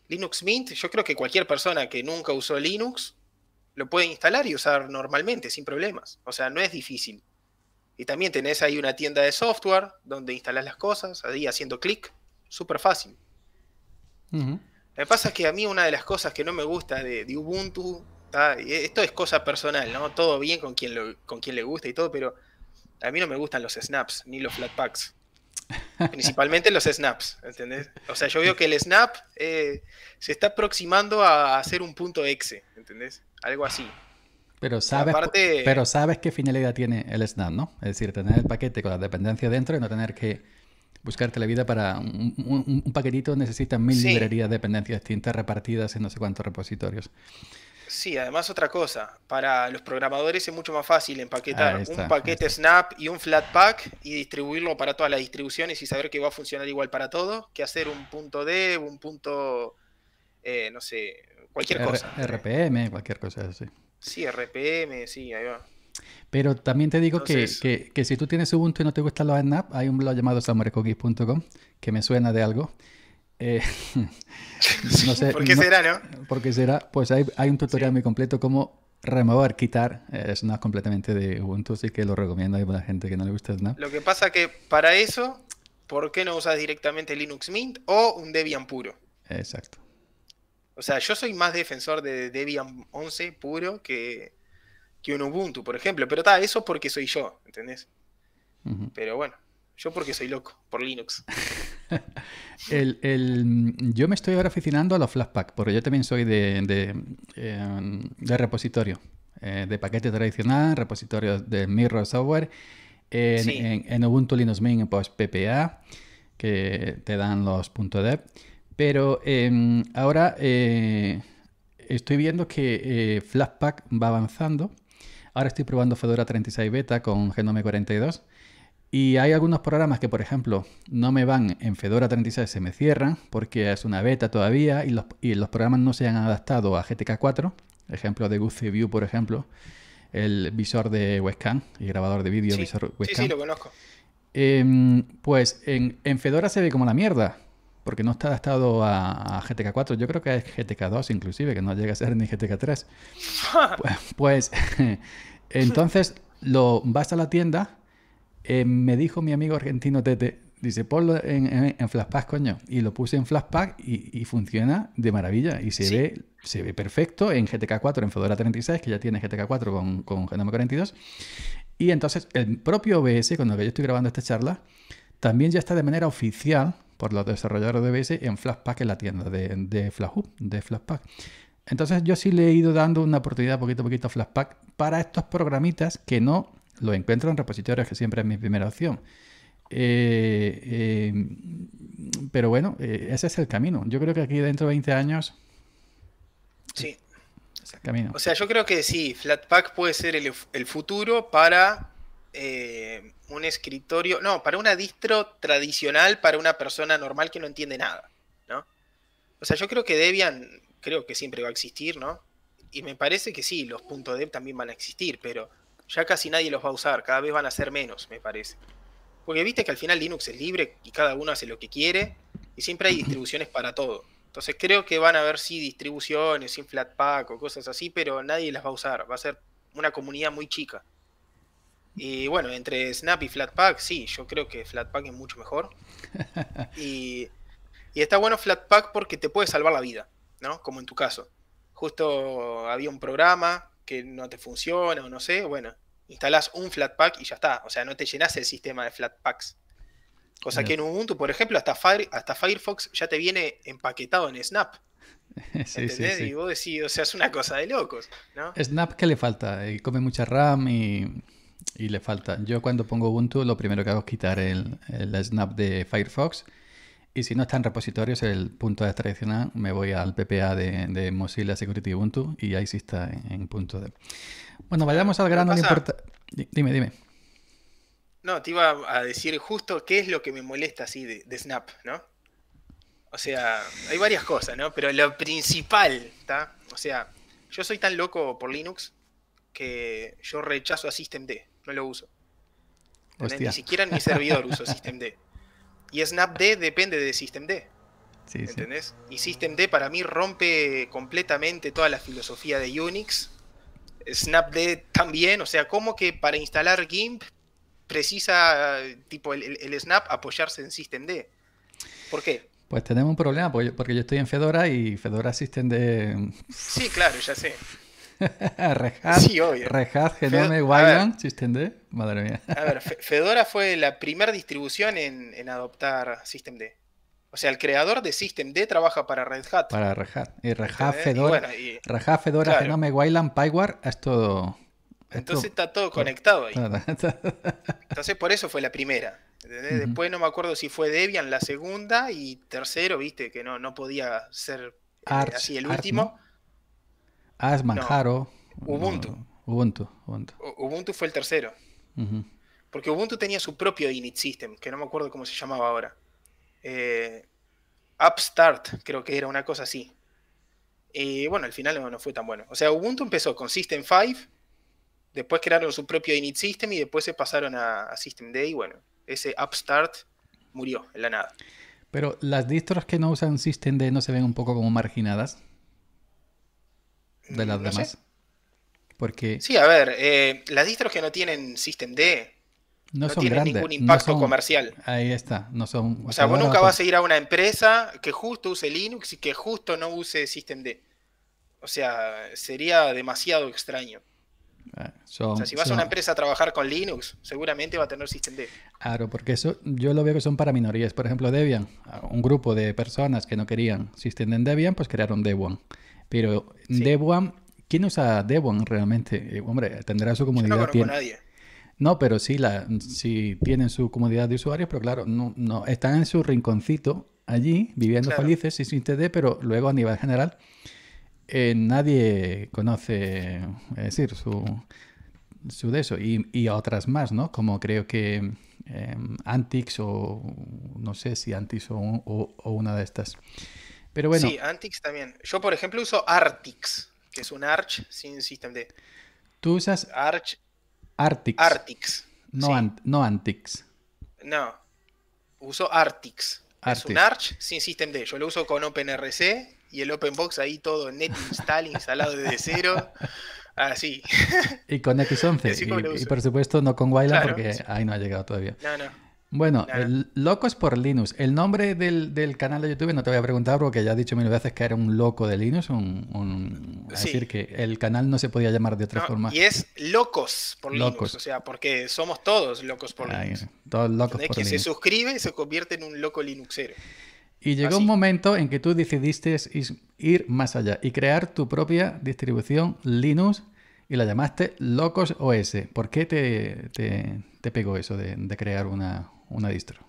Linux Mint, yo creo que cualquier persona que nunca usó Linux lo puede instalar y usar normalmente, sin problemas. O sea, no es difícil. Y también tenés ahí una tienda de software donde instalás las cosas, ahí haciendo clic, súper fácil. me Lo que pasa es que a mí una de las cosas que no me gusta de, Ubuntu, esto es cosa personal, ¿no? Todo bien con quien, con quien le gusta y todo, pero a mí no me gustan los snaps ni los flatpacks Principalmente los snaps, ¿entendés? O sea, yo veo que el snap eh, se está aproximando a hacer un punto exe, ¿entendés? Algo así.
Pero sabes, pero sabes qué finalidad tiene el SNAP, ¿no? Es decir, tener el paquete con la dependencia dentro y no tener que buscarte la vida para un, paquetito necesitan mil librerías de dependencias distintas repartidas en no sé cuántos repositorios.
Sí, además otra cosa, para los programadores es mucho más fácil empaquetar un paquete Snap y un Flatpak y distribuirlo para todas las distribuciones y saber que va a funcionar igual para todo, que hacer un punto D, un punto, eh, no sé, cualquier cosa.
RPM, cualquier cosa así.
Sí, RPM, sí, ahí va.
Pero también te digo que, si tú tienes Ubuntu y no te gustan los snap, hay un blog llamado samurecoquis.com que me suena de algo. Eh, ¿Por qué será, no? Porque será, pues hay, un tutorial muy completo cómo remover, quitar es eh, Snap completamente de Ubuntu, así que lo recomiendo a la gente que no le gusta Snap.
Lo que pasa que para eso, ¿por qué no usas directamente Linux Mint o un Debian puro? Exacto. O sea, yo soy más defensor de Debian 11 puro que, que un Ubuntu, por ejemplo. Pero está, eso porque soy yo, ¿entendés? Pero bueno, yo porque soy loco, por Linux.
yo me estoy ahora aficionando a los Flatpak, porque yo también soy de, em, repositorio, eh, de paquete tradicional, repositorio de Mirror Software, en, Ubuntu Linux Mint, pues PPA, que te dan los .deb. Pero em, ahora eh, estoy viendo que eh, va avanzando. Ahora estoy probando Fedora 36 Beta con Genome 42. Y hay algunos programas que, por ejemplo, no me van en Fedora 36, se me cierran porque es una beta todavía y los, los programas no se han adaptado a GTK4. Ejemplo de Goose View, por ejemplo, el visor de webcam y grabador de vídeo, sí, visor webcam. Sí, sí, lo conozco. Em, pues en, Fedora se ve como la mierda porque no está adaptado a, GTK 4, yo creo que es GTK 2 inclusive, que no llega a ser ni GTK 3. pues, pues entonces lo vas a la tienda, eh, me dijo mi amigo argentino Tete, dice, ponlo en, Flashpack, coño, y lo puse en Flashpack y, funciona de maravilla y se, ve, se ve perfecto en GTK 4, en Fedora 36, que ya tiene GTK 4 con, con Genome 42. Y entonces el propio OBS, ...con el que yo estoy grabando esta charla, también ya está de manera oficial por los desarrolladores de BS en Flashpack en la tienda de, de Flashhub, de Flashpack. Entonces yo sí le he ido dando una oportunidad poquito a poquito a Flashpack para estos programitas que no lo encuentro en repositorios, que siempre es mi primera opción. Eh, eh, pero bueno, eh, ese es el camino. Yo creo que aquí dentro de 20 años... Sí. Es el camino. O
sea, yo creo que sí, Flatpak puede ser el futuro para eh, un escritorio, no, para una distro tradicional, para una persona normal que no entiende nada, ¿no? O sea, yo creo que Debian, creo que siempre va a existir, ¿no? Y me parece que sí, los .deb también van a existir, pero ya casi nadie los va a usar, cada vez van a ser menos, me parece. Porque viste que al final Linux es libre y cada uno hace lo que quiere y siempre hay distribuciones para todo. Entonces creo que van a haber sí distribuciones, sin Flatpak o cosas así, pero nadie las va a usar. Va a ser una comunidad muy chica. Y bueno, entre Snap y Flatpak, sí, yo creo que Flatpak es mucho mejor. Y, está bueno Flatpak porque te puede salvar la vida, ¿no? Como en tu caso. Justo había un programa que no te funciona o no sé, bueno, instalás un Flatpak y ya está. O sea, no te llenas el sistema de Flatpaks. Cosa que en Ubuntu, por ejemplo, hasta, hasta Firefox ya te viene empaquetado en Snap.
Sí, Y
vos decís, o sea, es una cosa de locos, ¿no?
Snap, ¿qué le falta? Eh, come mucha RAM y y le falta. Yo cuando pongo Ubuntu lo primero que hago es quitar el, snap de Firefox. Y si no está en repositorios, el punto de tradicional, me voy al PPA de, Mozilla Security Ubuntu y ahí sí está en, punto de. Bueno, vayamos al grano. No importa... Dime, dime.
No, te iba a decir justo qué es lo que me molesta así de, Snap, ¿no? O sea, hay varias cosas, ¿no? Pero lo principal, ¿está? O sea, yo soy tan loco por Linux que yo rechazo a Systemd no lo uso. Ni siquiera en mi servidor uso systemd. Y snapd depende de systemd. Sí, ¿Entendés? Y systemd para mí rompe completamente toda la filosofía de Unix. Snapd también, o sea, cómo que para instalar GIMP precisa tipo el, el Snap apoyarse en systemd? ¿Por qué?
Pues tenemos un problema, porque yo estoy en Fedora y Fedora Systemd...
Sí, claro, ya sé.
Genome, Wayland, SystemD Madre mía. a
ver, Fedora fue la primera distribución en, adoptar SystemD O sea, el creador de System trabaja para Red Hat.
Para Red Hat. Y Red Hat, Fedora, Fedora Genome, Wayland, Pyware, es todo. Entonces
está todo conectado ahí.
Entonces
por eso fue la primera.
Después
no me acuerdo si fue Debian la segunda y tercero, viste, que no, no podía ser
eh, así el último es Manjaro. Ubuntu. Ubuntu.
Ubuntu. fue el tercero. Porque Ubuntu tenía su propio init system, que no me acuerdo cómo se llamaba ahora. Eh, Upstart, creo que era una cosa así. Y bueno, al final no, fue tan bueno. O sea, Ubuntu empezó con System 5, después crearon su propio init system y después se pasaron a, System D, Y bueno, ese Upstart murió en la nada.
Pero las distros que no usan System D no se ven un poco como marginadas de las mm, demás. Porque... Sí,
a ver, eh, las distros que no tienen System D
no, tienen ningún impacto comercial. Ahí está, no son... O sea, vos nunca vas
a ir a una empresa que justo use Linux y que justo no use System D. O sea, sería demasiado extraño.
Ah, o sea, si vas a una empresa
a trabajar con Linux, seguramente va a tener Systemd.
Claro, porque eso yo lo veo que son para minorías. Por ejemplo, Debian, un grupo de personas que no querían Systemd en Debian, pues crearon Debian. Pero DevOne, ¿quién usa Devuan realmente? Eh, hombre, tendrá su comunidad... Yo no nadie. No, pero sí, la, sí tienen su comunidad de usuarios, pero claro, no, no están en su rinconcito allí, viviendo felices y sin TD, pero luego a nivel general eh, nadie conoce, es decir, su, su de eso. Y, y, otras más, ¿no? Como creo que eh, Antix o no sé si Antix o, o una de estas. Sí,
Antix también. Yo, por ejemplo, uso Artix, que es un Arch sin SystemD. Tú usas Arch.
Artix. Artix. No, no Antix.
No. Uso
Artix. Es un Arch
sin SystemD. Yo lo uso con OpenRC y el OpenBox ahí todo net install instalado desde cero. Así.
Y con X11. Y, por supuesto no con Wayland porque ahí no ha llegado todavía. No, no. Bueno, el Locos por Linux. El nombre del, canal de YouTube no te voy a preguntar porque ya he dicho mil veces que era un loco de Linux. es decir, que el canal no se podía llamar de otra forma. Y es
Locos por locos. Linux. O sea, porque somos todos locos por Linux.
Todos locos por que se
suscribe y se convierte en un loco Linuxero.
Y llegó un momento en que tú decidiste ir más allá y crear tu propia distribución Linux y la llamaste Locos OS. ¿Por qué te, pegó eso de, de crear una, una distro?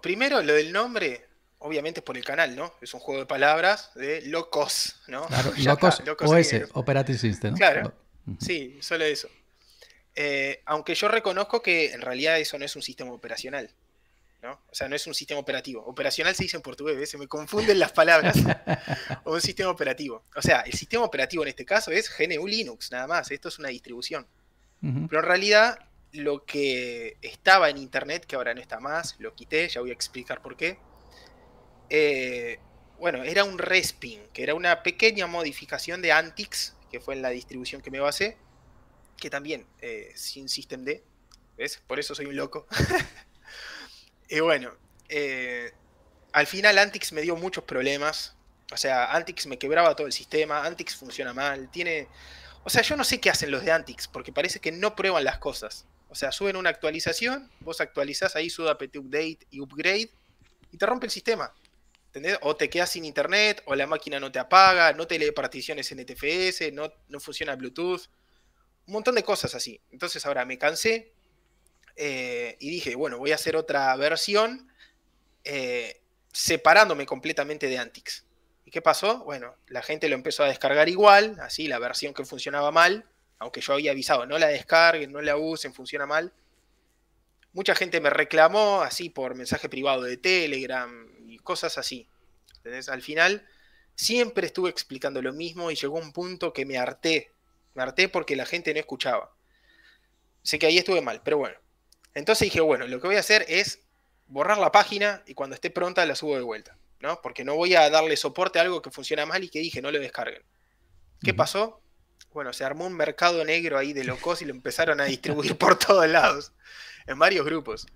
primero, lo del nombre, obviamente es por el canal, ¿no? Es un juego de palabras de locos, ¿no? Claro, locos, OS, Operative System, Claro, sí, solo eso. Eh, aunque yo reconozco que en realidad eso no es un sistema operacional, ¿no? O sea, no es un sistema operativo. Operacional se dice en portugués, se me confunden las palabras. un sistema operativo. O sea, el sistema operativo en este caso es GNU Linux, nada más. Esto es una distribución. Pero en realidad lo que estaba en internet, que ahora no está más, lo quité, ya voy a explicar por qué. Eh, bueno, era un respin, que era una pequeña modificación de Antix, que fue en la distribución que me basé, que también eh, sin SystemD D, ¿ves? Por eso soy un loco. y bueno, eh, al final Antix me dio muchos problemas, o sea, Antix me quebraba todo el sistema, Antix funciona mal, tiene... O sea, yo no sé qué hacen los de Antix, porque parece que no prueban las cosas. O sea, suben una actualización, vos actualizás ahí su apt update y upgrade y te rompe el sistema. ¿Entendés? O te quedas sin internet, o la máquina no te apaga, no te lee particiones NTFS, no, no funciona Bluetooth. Un montón de cosas así. Entonces ahora me cansé eh, y dije, bueno, voy a hacer otra versión eh, separándome completamente de Antix. ¿Y qué pasó? Bueno, la gente lo empezó a descargar igual, así la versión que funcionaba mal, aunque yo había avisado, no la descarguen, no la usen, funciona mal. Mucha gente me reclamó así por mensaje privado de Telegram y cosas así. Entonces, al final, siempre estuve explicando lo mismo y llegó un punto que me harté. Me harté porque la gente no escuchaba. Sé que ahí estuve mal, pero bueno. Entonces dije, bueno, lo que voy a hacer es borrar la página y cuando esté pronta la subo de vuelta, ¿no? Porque no voy a darle soporte a algo que funciona mal y que dije, no lo descarguen. ¿Qué pasó? Bueno, se armó un mercado negro ahí de locos y lo empezaron a distribuir por todos lados, en varios grupos.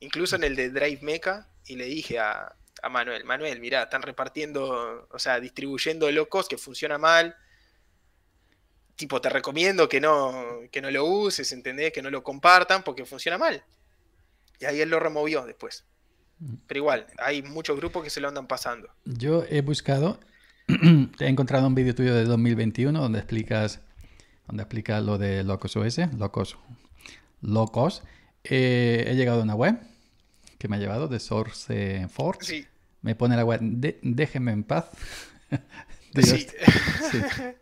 Incluso en el de Drive Mecha, y le dije a, Manuel, Manuel, mira, están repartiendo, o sea, distribuyendo locos que funciona mal. Tipo, te recomiendo que no, que no lo uses, ¿entendés? Que no lo compartan porque funciona mal. Y ahí él lo removió después. Mm. Pero igual, hay muchos grupos que se lo andan pasando.
Yo he buscado he encontrado un vídeo tuyo de 2021 donde explicas, donde explicas lo de Locos OS, Locos. Locos. Eh, he llegado a una web que me ha llevado de Source Me pone la web, déjeme déjenme en paz.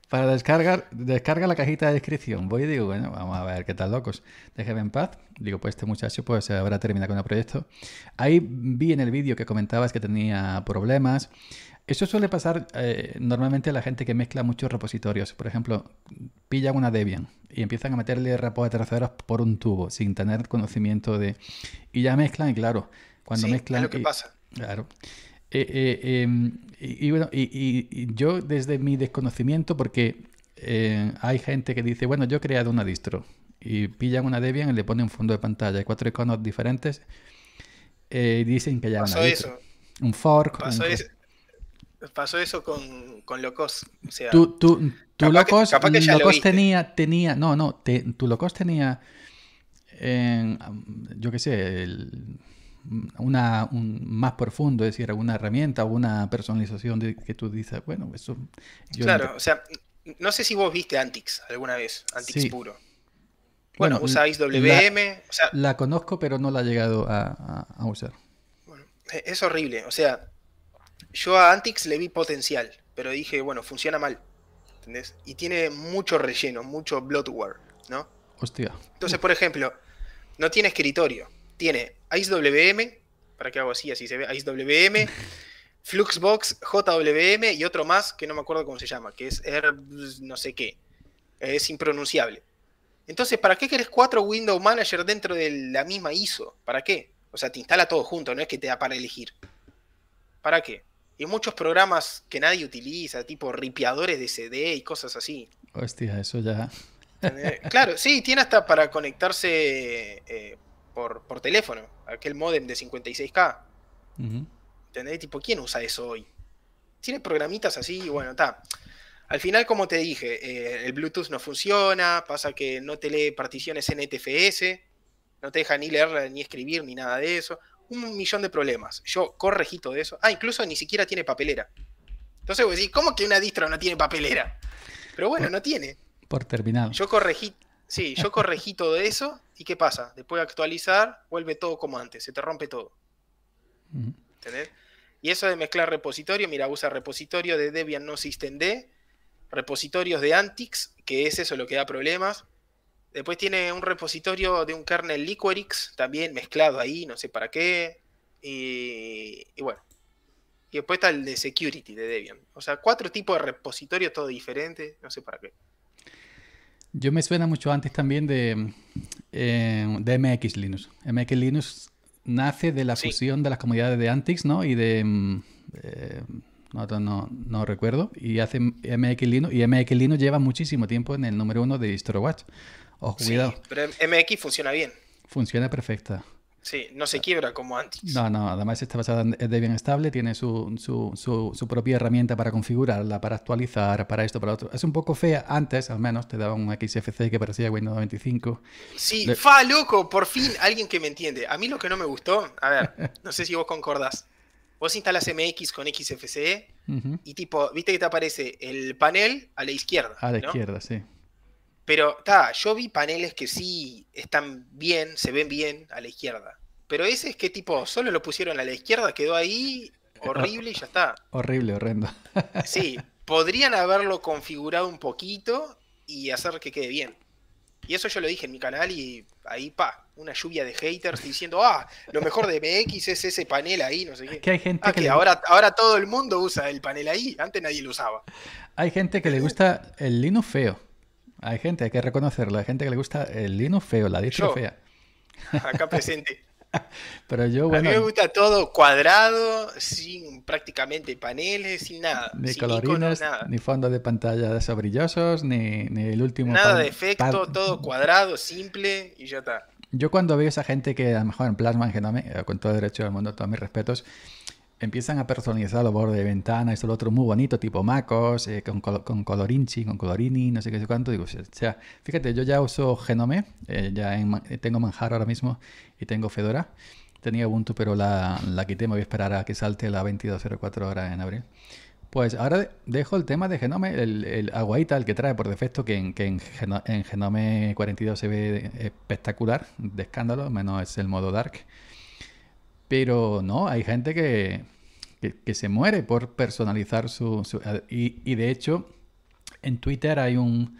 Para descargar, descarga la cajita de descripción. Voy y digo, bueno, vamos a ver qué tal locos. Déjeme en paz. Digo, pues este muchacho pues se habrá terminado con el proyecto. Ahí vi en el vídeo que comentabas que tenía problemas. Eso suele pasar eh, normalmente a la gente que mezcla muchos repositorios. Por ejemplo, pillan una Debian y empiezan a meterle repos de terceros por un tubo sin tener conocimiento de... Y ya mezclan, y claro, cuando mezclan... Es lo que pasa. Claro. Eh, eh, em, y, bueno, y, yo desde mi desconocimiento, porque hay gente que dice, bueno, yo he creado una distro y pillan una Debian y le ponen un fondo de pantalla, cuatro iconos diferentes y dicen que ya... van una distro. Un fork.
Pasó eso con, con Locos. O sea, tu,
Locos, tenía, tenía. No, no, tu Locos tenía. yo qué sé, una, más profundo, es decir, alguna herramienta, alguna personalización que tú dices, bueno, eso. claro, o
sea, no sé si vos viste Antix alguna vez, Antix puro.
Bueno, usáis WM. La, conozco, pero no la he llegado a, usar.
E, es horrible, o sea, yo a Antix le vi potencial, pero dije, bueno, funciona mal. ¿Entendés? Y tiene mucho relleno, mucho bloodware, ¿no? Hostia. Entonces, por ejemplo, no tiene escritorio. Tiene IceWM, para qué hago así, así se ve, IceWM, Fluxbox, JWM y otro más que no me acuerdo cómo se llama, que es no sé qué. Es impronunciable. Entonces, ¿para qué querés cuatro Window Manager dentro de la misma ISO? ¿Para qué? O sea, te instala todo junto, no es que te da para elegir. ¿Para qué? y muchos programas que nadie utiliza, tipo ripiadores de CD y cosas así.
Hostia, eso ya. Eh,
claro, sí, tiene hasta para conectarse eh, por, teléfono, aquel modem de 56K. Uh Tipo, ¿quién usa eso hoy? Tiene programitas así, bueno, está. Al final, como te dije, eh, el Bluetooth no funciona, pasa que no te lee particiones en NTFS, no te deja ni leer ni escribir, ni nada de eso un millón de problemas. Yo corregí todo eso. Ah, incluso ni siquiera tiene papelera. Entonces vos decís, ¿cómo que una distro no tiene papelera? Pero bueno, no tiene.
Por terminado. Yo
corregí, yo corregí todo eso y ¿qué pasa? Después de actualizar, vuelve todo como antes, se te rompe todo. ¿Entendés? Y eso de mezclar repositorio, mira, usa repositorio de Debian no D. repositorios de Antix, que es eso lo que da problemas, Después tiene un repositorio de un kernel Liquorix también mezclado ahí, no sé para qué. Y, bueno. Y después está el de security de Debian. O sea, cuatro tipos de repositorios, todo diferente, no sé para qué.
Yo me suena mucho antes también de, eh, de MX Linux. MX Linux nace de la fusión de las comunidades de Antix, ¿no? Y de... Mm, eh, no, no, recuerdo. Y hace MX Linux. Y MX Linux lleva muchísimo tiempo en el número uno de DistroWatch. Ojo, oh, cuidado.
Pero MX funciona bien.
Funciona perfecta.
Sí, no se quiebra como antes.
No, no, además está basada en Debian estable, tiene su, su, su, propia herramienta para configurarla, para actualizar, para esto, para otro. Es un poco fea, antes al menos te daba un XFC que parecía Windows 95. Sí, fa,
loco, por fin alguien que me entiende. A mí lo que no me gustó, a ver, no sé si vos concordás. Vos instalas MX con XFCE y tipo, viste que te aparece el panel a la izquierda. A la izquierda, sí. Pero está, yo vi paneles que sí están bien, se ven bien a la izquierda. Pero ese es que tipo, solo lo pusieron a la izquierda, quedó ahí, horrible y ya está.
Horrible, horrendo. sí,
podrían haberlo configurado un poquito y hacer que quede bien. Y eso yo lo dije en mi canal y ahí, pa, una lluvia de haters diciendo, ah, lo mejor de MX es ese panel ahí, no sé
qué. gente ah, que, ahora,
ahora todo el mundo usa el panel ahí, antes nadie lo usaba.
Hay gente que le gusta el lino feo. Hay gente, hay que reconocerlo. Hay gente que le gusta el lino feo, la distro fea.
Acá presente.
Pero yo, bueno, A mí me
gusta todo cuadrado, sin prácticamente paneles, sin nada. Ni sin colorines,
ni fondo de pantalla de esos ni, el último. Nada de efecto,
todo cuadrado, simple y ya está.
Yo cuando veo esa gente que a lo mejor en plasma, en genome, eh, con todo derecho del mundo, todos mis respetos, empiezan a personalizar los bordes de ventana, esto lo otro muy bonito, tipo macos, eh, con, con colorinchi, con colorini, no sé qué sé cuánto. Digo, o sea, fíjate, yo ya uso Genome, eh, ya eh, tengo Manjaro ahora mismo y tengo Fedora. Tenía Ubuntu, pero la, la quité, me voy a esperar a que salte la 22.04 ahora en abril. Pues ahora dejo el tema de Genome, el, el aguaita, el que trae por defecto, que en, que en, Genome 42 se ve espectacular, de escándalo, menos es el modo dark. Pero no, hay gente que, se muere por personalizar su... y, de hecho, en Twitter hay un...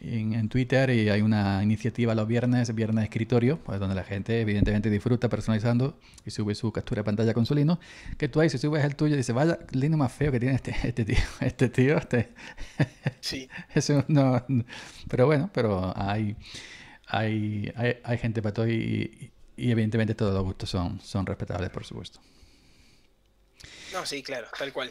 En, Twitter y hay una iniciativa los viernes, Viernes Escritorio, pues donde la gente evidentemente disfruta personalizando y sube su captura de pantalla con su lino, que tú ahí si subes el tuyo y dices, vaya lino más feo que tiene este, este tío, este tío, este... Sí. Eso Pero bueno, pero hay... Hay, hay, hay, gente para todo y, y evidentemente todos los gustos son, son respetables, por supuesto.
No, sí, claro, tal cual.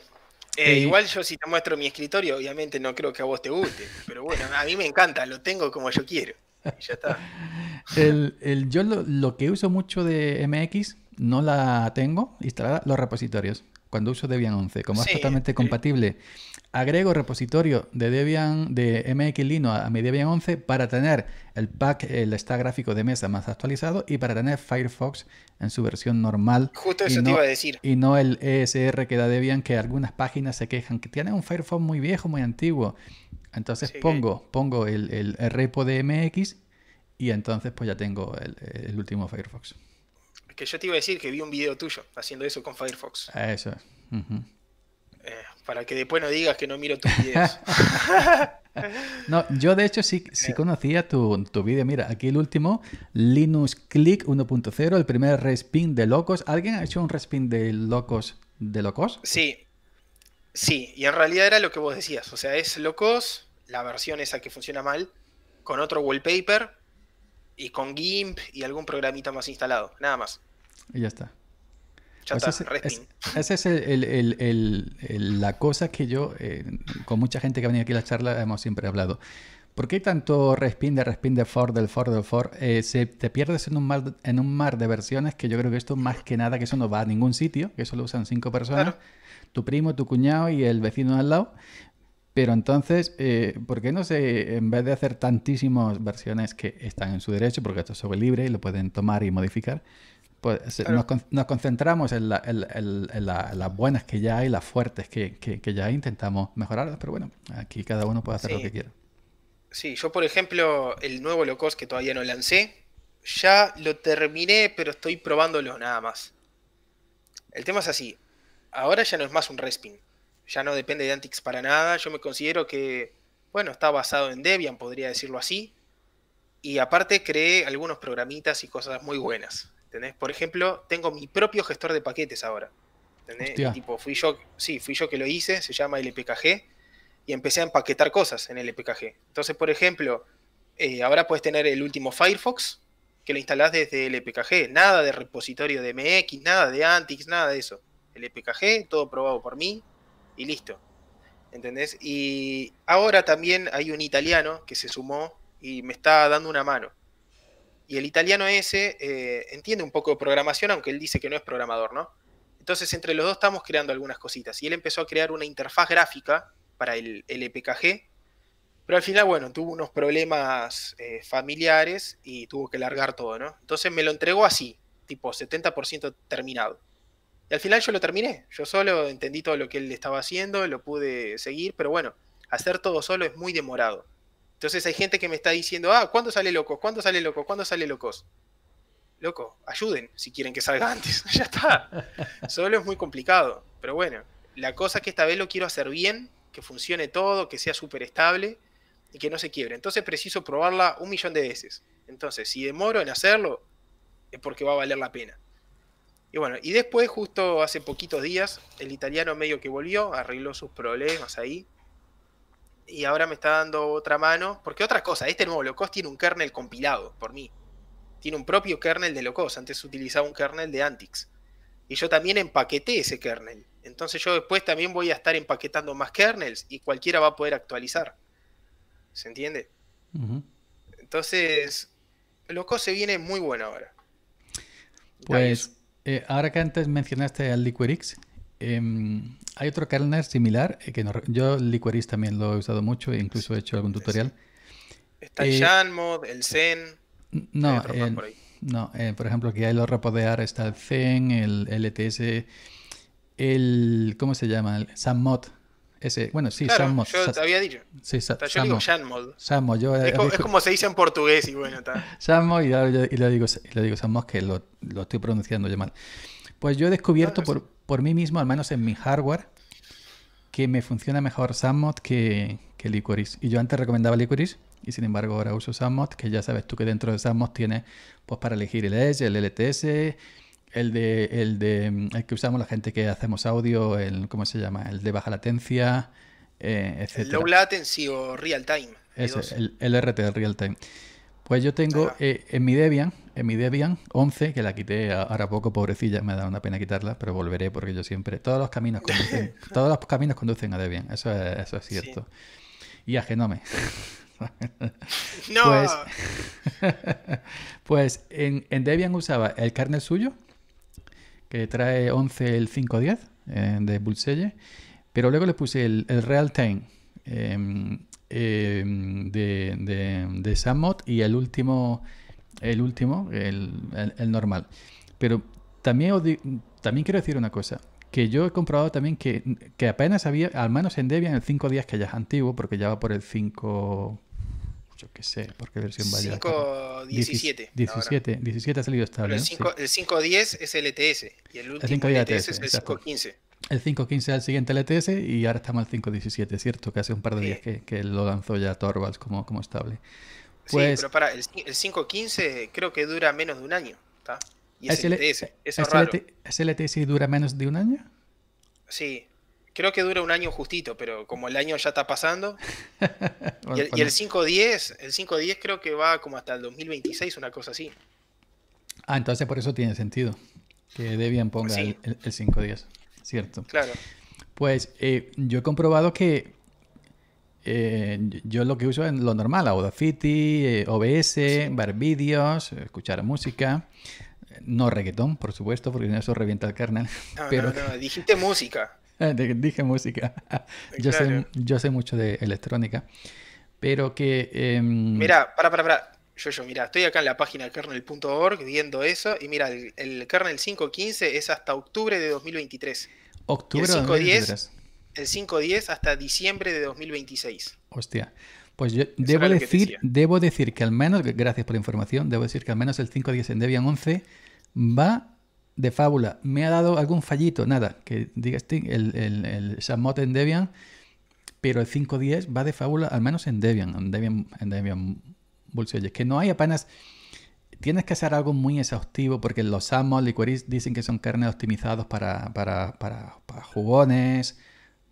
Eh, eh, igual yo si te muestro mi escritorio, obviamente no creo que a vos te guste, pero bueno, a mí me encanta, lo tengo como yo quiero. ya está.
El, yo lo, que uso mucho de MX, no la tengo instalada, los repositorios, cuando uso Debian 11. Como es totalmente compatible agrego repositorio de Debian de MX Linux a mi Debian 11 para tener el pack, el stack gráfico de mesa más actualizado y para tener Firefox en su versión normal. Justo eso te iba a decir. Y no el ESR que da Debian, que algunas páginas se quejan que tiene un Firefox muy viejo, muy antiguo. Entonces pongo, pongo el, repo de MX y entonces pues ya tengo el, último Firefox.
Que yo te iba a decir que vi un video tuyo haciendo eso con Firefox. Eso para que después no digas que no miro tus videos.
no, yo de hecho sí, eh. conocía tu, video. vídeo. Mira, aquí el último, Linux Click 1.0, el primer respin de locos. ¿Alguien ha hecho un respin de locos de locos?
Sí, sí, y en realidad era lo que vos decías. O sea, es locos, la versión esa que funciona mal, con otro wallpaper y con GIMP y algún programita más instalado, nada más. Y ya está. Pues ese, es,
esa es la cosa que yo, eh, con mucha gente que ha venido aquí a la charla, hemos siempre hablado. ¿Por qué tanto respinde, de respin de for, del for, del for? Eh, se, te pierdes en un, mar, en un mar de versiones que yo creo que esto más que nada, que eso no va a ningún sitio, que eso lo usan cinco personas, tu primo, tu cuñado y el vecino al lado. Pero entonces, eh, ¿por qué no se, en vez de hacer tantísimas versiones que están en su derecho, porque esto es sobre libre y lo pueden tomar y modificar, pues, nos, concentramos en, las buenas que ya hay, las fuertes que, ya hay, ya intentamos mejorarlas, pero bueno, aquí cada uno puede hacer lo que quiera.
Sí, yo por ejemplo, el nuevo Locos que todavía no lancé, ya lo terminé, pero estoy probándolo nada más. El tema es así, ahora ya no es más un respin, ya no depende de Antix para nada, yo me considero que, bueno, está basado en Debian, podría decirlo así, y aparte creé algunos programitas y cosas muy buenas. Por ejemplo, tengo mi propio gestor de paquetes ahora. fui yo, sí, fui yo que lo hice, se llama LPKG, y empecé a empaquetar cosas en LPKG. Entonces, por ejemplo, eh, ahora puedes tener el último Firefox, que lo instalás desde LPKG. Nada de repositorio de MX, nada de Antix, nada de eso. LPKG, todo probado por mí y listo. ¿Entendés? Y ahora también hay un italiano que se sumó y me está dando una mano. Y el italiano ese eh, entiende un poco de programación, aunque él dice que no es programador, ¿no? Entonces, entre los dos estamos creando algunas cositas. Y él empezó a crear una interfaz gráfica para el, el pero al final, bueno, tuvo unos problemas eh, familiares y tuvo que largar todo, Entonces me lo entregó así, tipo 70% terminado. Y al final yo lo terminé. Yo solo entendí todo lo que él estaba haciendo, lo pude seguir, pero bueno, hacer todo solo es muy demorado. Entonces hay gente que me está diciendo, ah, ¿cuándo sale Locos? ¿Cuándo sale loco? ¿Cuándo sale Locos? Loco, ayuden si quieren que salga antes. ya está. Solo es muy complicado. Pero bueno, la cosa es que esta vez lo quiero hacer bien, que funcione todo, que sea súper estable y que no se quiebre. Entonces preciso probarla un millón de veces. Entonces, si demoro en hacerlo, es porque va a valer la pena. Y bueno, y después, justo hace poquitos días, el italiano medio que volvió, arregló sus problemas ahí, y ahora me está dando otra mano. Porque otra cosa, este nuevo Locos tiene un kernel compilado por mí. Tiene un propio kernel de Locos. Antes utilizaba un kernel de Antix. Y yo también empaqueté ese kernel. Entonces yo después también voy a estar empaquetando más kernels y cualquiera va a poder actualizar. ¿Se entiende? Entonces, Locos se viene muy bueno ahora.
Pues, eh, ahora que antes mencionaste al Liquirix, Em, hay otro kernel similar eh, que yo Liquoris, también lo he usado mucho e incluso he hecho algún tutorial.
Está el eh, el Zen.
No, por no eh, por ejemplo, aquí hay los repodear, está el Zen, el LTS, el. ¿Cómo se llama? El Sammod. Ese, bueno, sí, claro, Yo te había dicho. Sí, yo digo yo, es, como,
se dice en portugués y bueno, está.
Sammod y, le lo digo, y digo que lo, lo, estoy pronunciando ya mal. Pues yo he descubierto por, por mí mismo, al menos en mi hardware, que me funciona mejor Sammod que, que Y yo antes recomendaba Licorice y sin embargo ahora uso Sammod, que ya sabes tú que dentro de Sammod tienes pues para elegir el Edge, el LTS, el de el de mm, que usamos la gente que hacemos audio, el cómo se llama, el de baja latencia, etc. Eh, el low latency
o real time.
Eso, el, el, RT, el real time. Pues yo tengo eh, en mi Debian en mi Debian 11, que la quité ahora poco, pobrecilla, me da una pena quitarla, pero volveré porque yo siempre. Todos los caminos conducen, todos los caminos conducen a Debian, eso es, eso es cierto. Y a Genome. no. Pues, pues en, Debian usaba el kernel suyo, que trae 11 el 510 10 eh, de Bullseye, pero luego le puse el, el time em, em, de, de, de Samot y el último el último, el, normal. Pero también, también quiero decir una cosa, que yo he comprobado también que, apenas había, al menos en Debian, el 5 días que ya es antiguo, porque ya va por el 5... Yo qué sé, porque versión vaya. 5, 17. 17, 17 ha salido estable. el 5.10
¿eh? es el e y el último e e es el 5.15.
El 5.15 es el siguiente LTS y ahora estamos al 5.17, ¿cierto? Que hace un par de días que, lo lanzó ya Torvalds como, como estable. Pues, sí, pero
para, el, 5.15 creo que dura menos de un año. ¿tá? Y es e
es e dura menos de un año?
Sí, creo que dura un año justito, pero como el año ya está pasando.
y, el,
510, el 510 creo que va como hasta el 2026, una cosa así.
Ah, entonces por eso tiene sentido que Debian ponga el, 510, ¿cierto? Claro. Pues eh, yo he comprobado que eh, yo lo que uso es lo normal, Audacity, eh, OBS, ver vídeos, escuchar música. No reggaetón, por supuesto, porque eso revienta el kernel pero...
dijiste música.
Eh, dije música. yo, sé, yo sé mucho de electrónica. Pero que... Em, mira,
para, para, para. Yo, yo, mira, estoy acá en la página kernel.org viendo eso y mira, el, el kernel 5.15 es hasta octubre de 2023.
Octubre de 2023
el 510 hasta diciembre de 2026.
Hostia. Pues yo debo decir, debo decir que al menos, gracias por la información, debo decir que al menos el 510 en Debian 11 va de fábula. Me ha dado algún fallito, nada, que digas este, el, el, el en Debian, pero el 510 va de fábula, al menos en Debian, en Debian, en Debian que no hay apenas tienes que hacer algo muy exhaustivo porque los Amos y dicen que son carnes optimizados para, para, para, para jugones,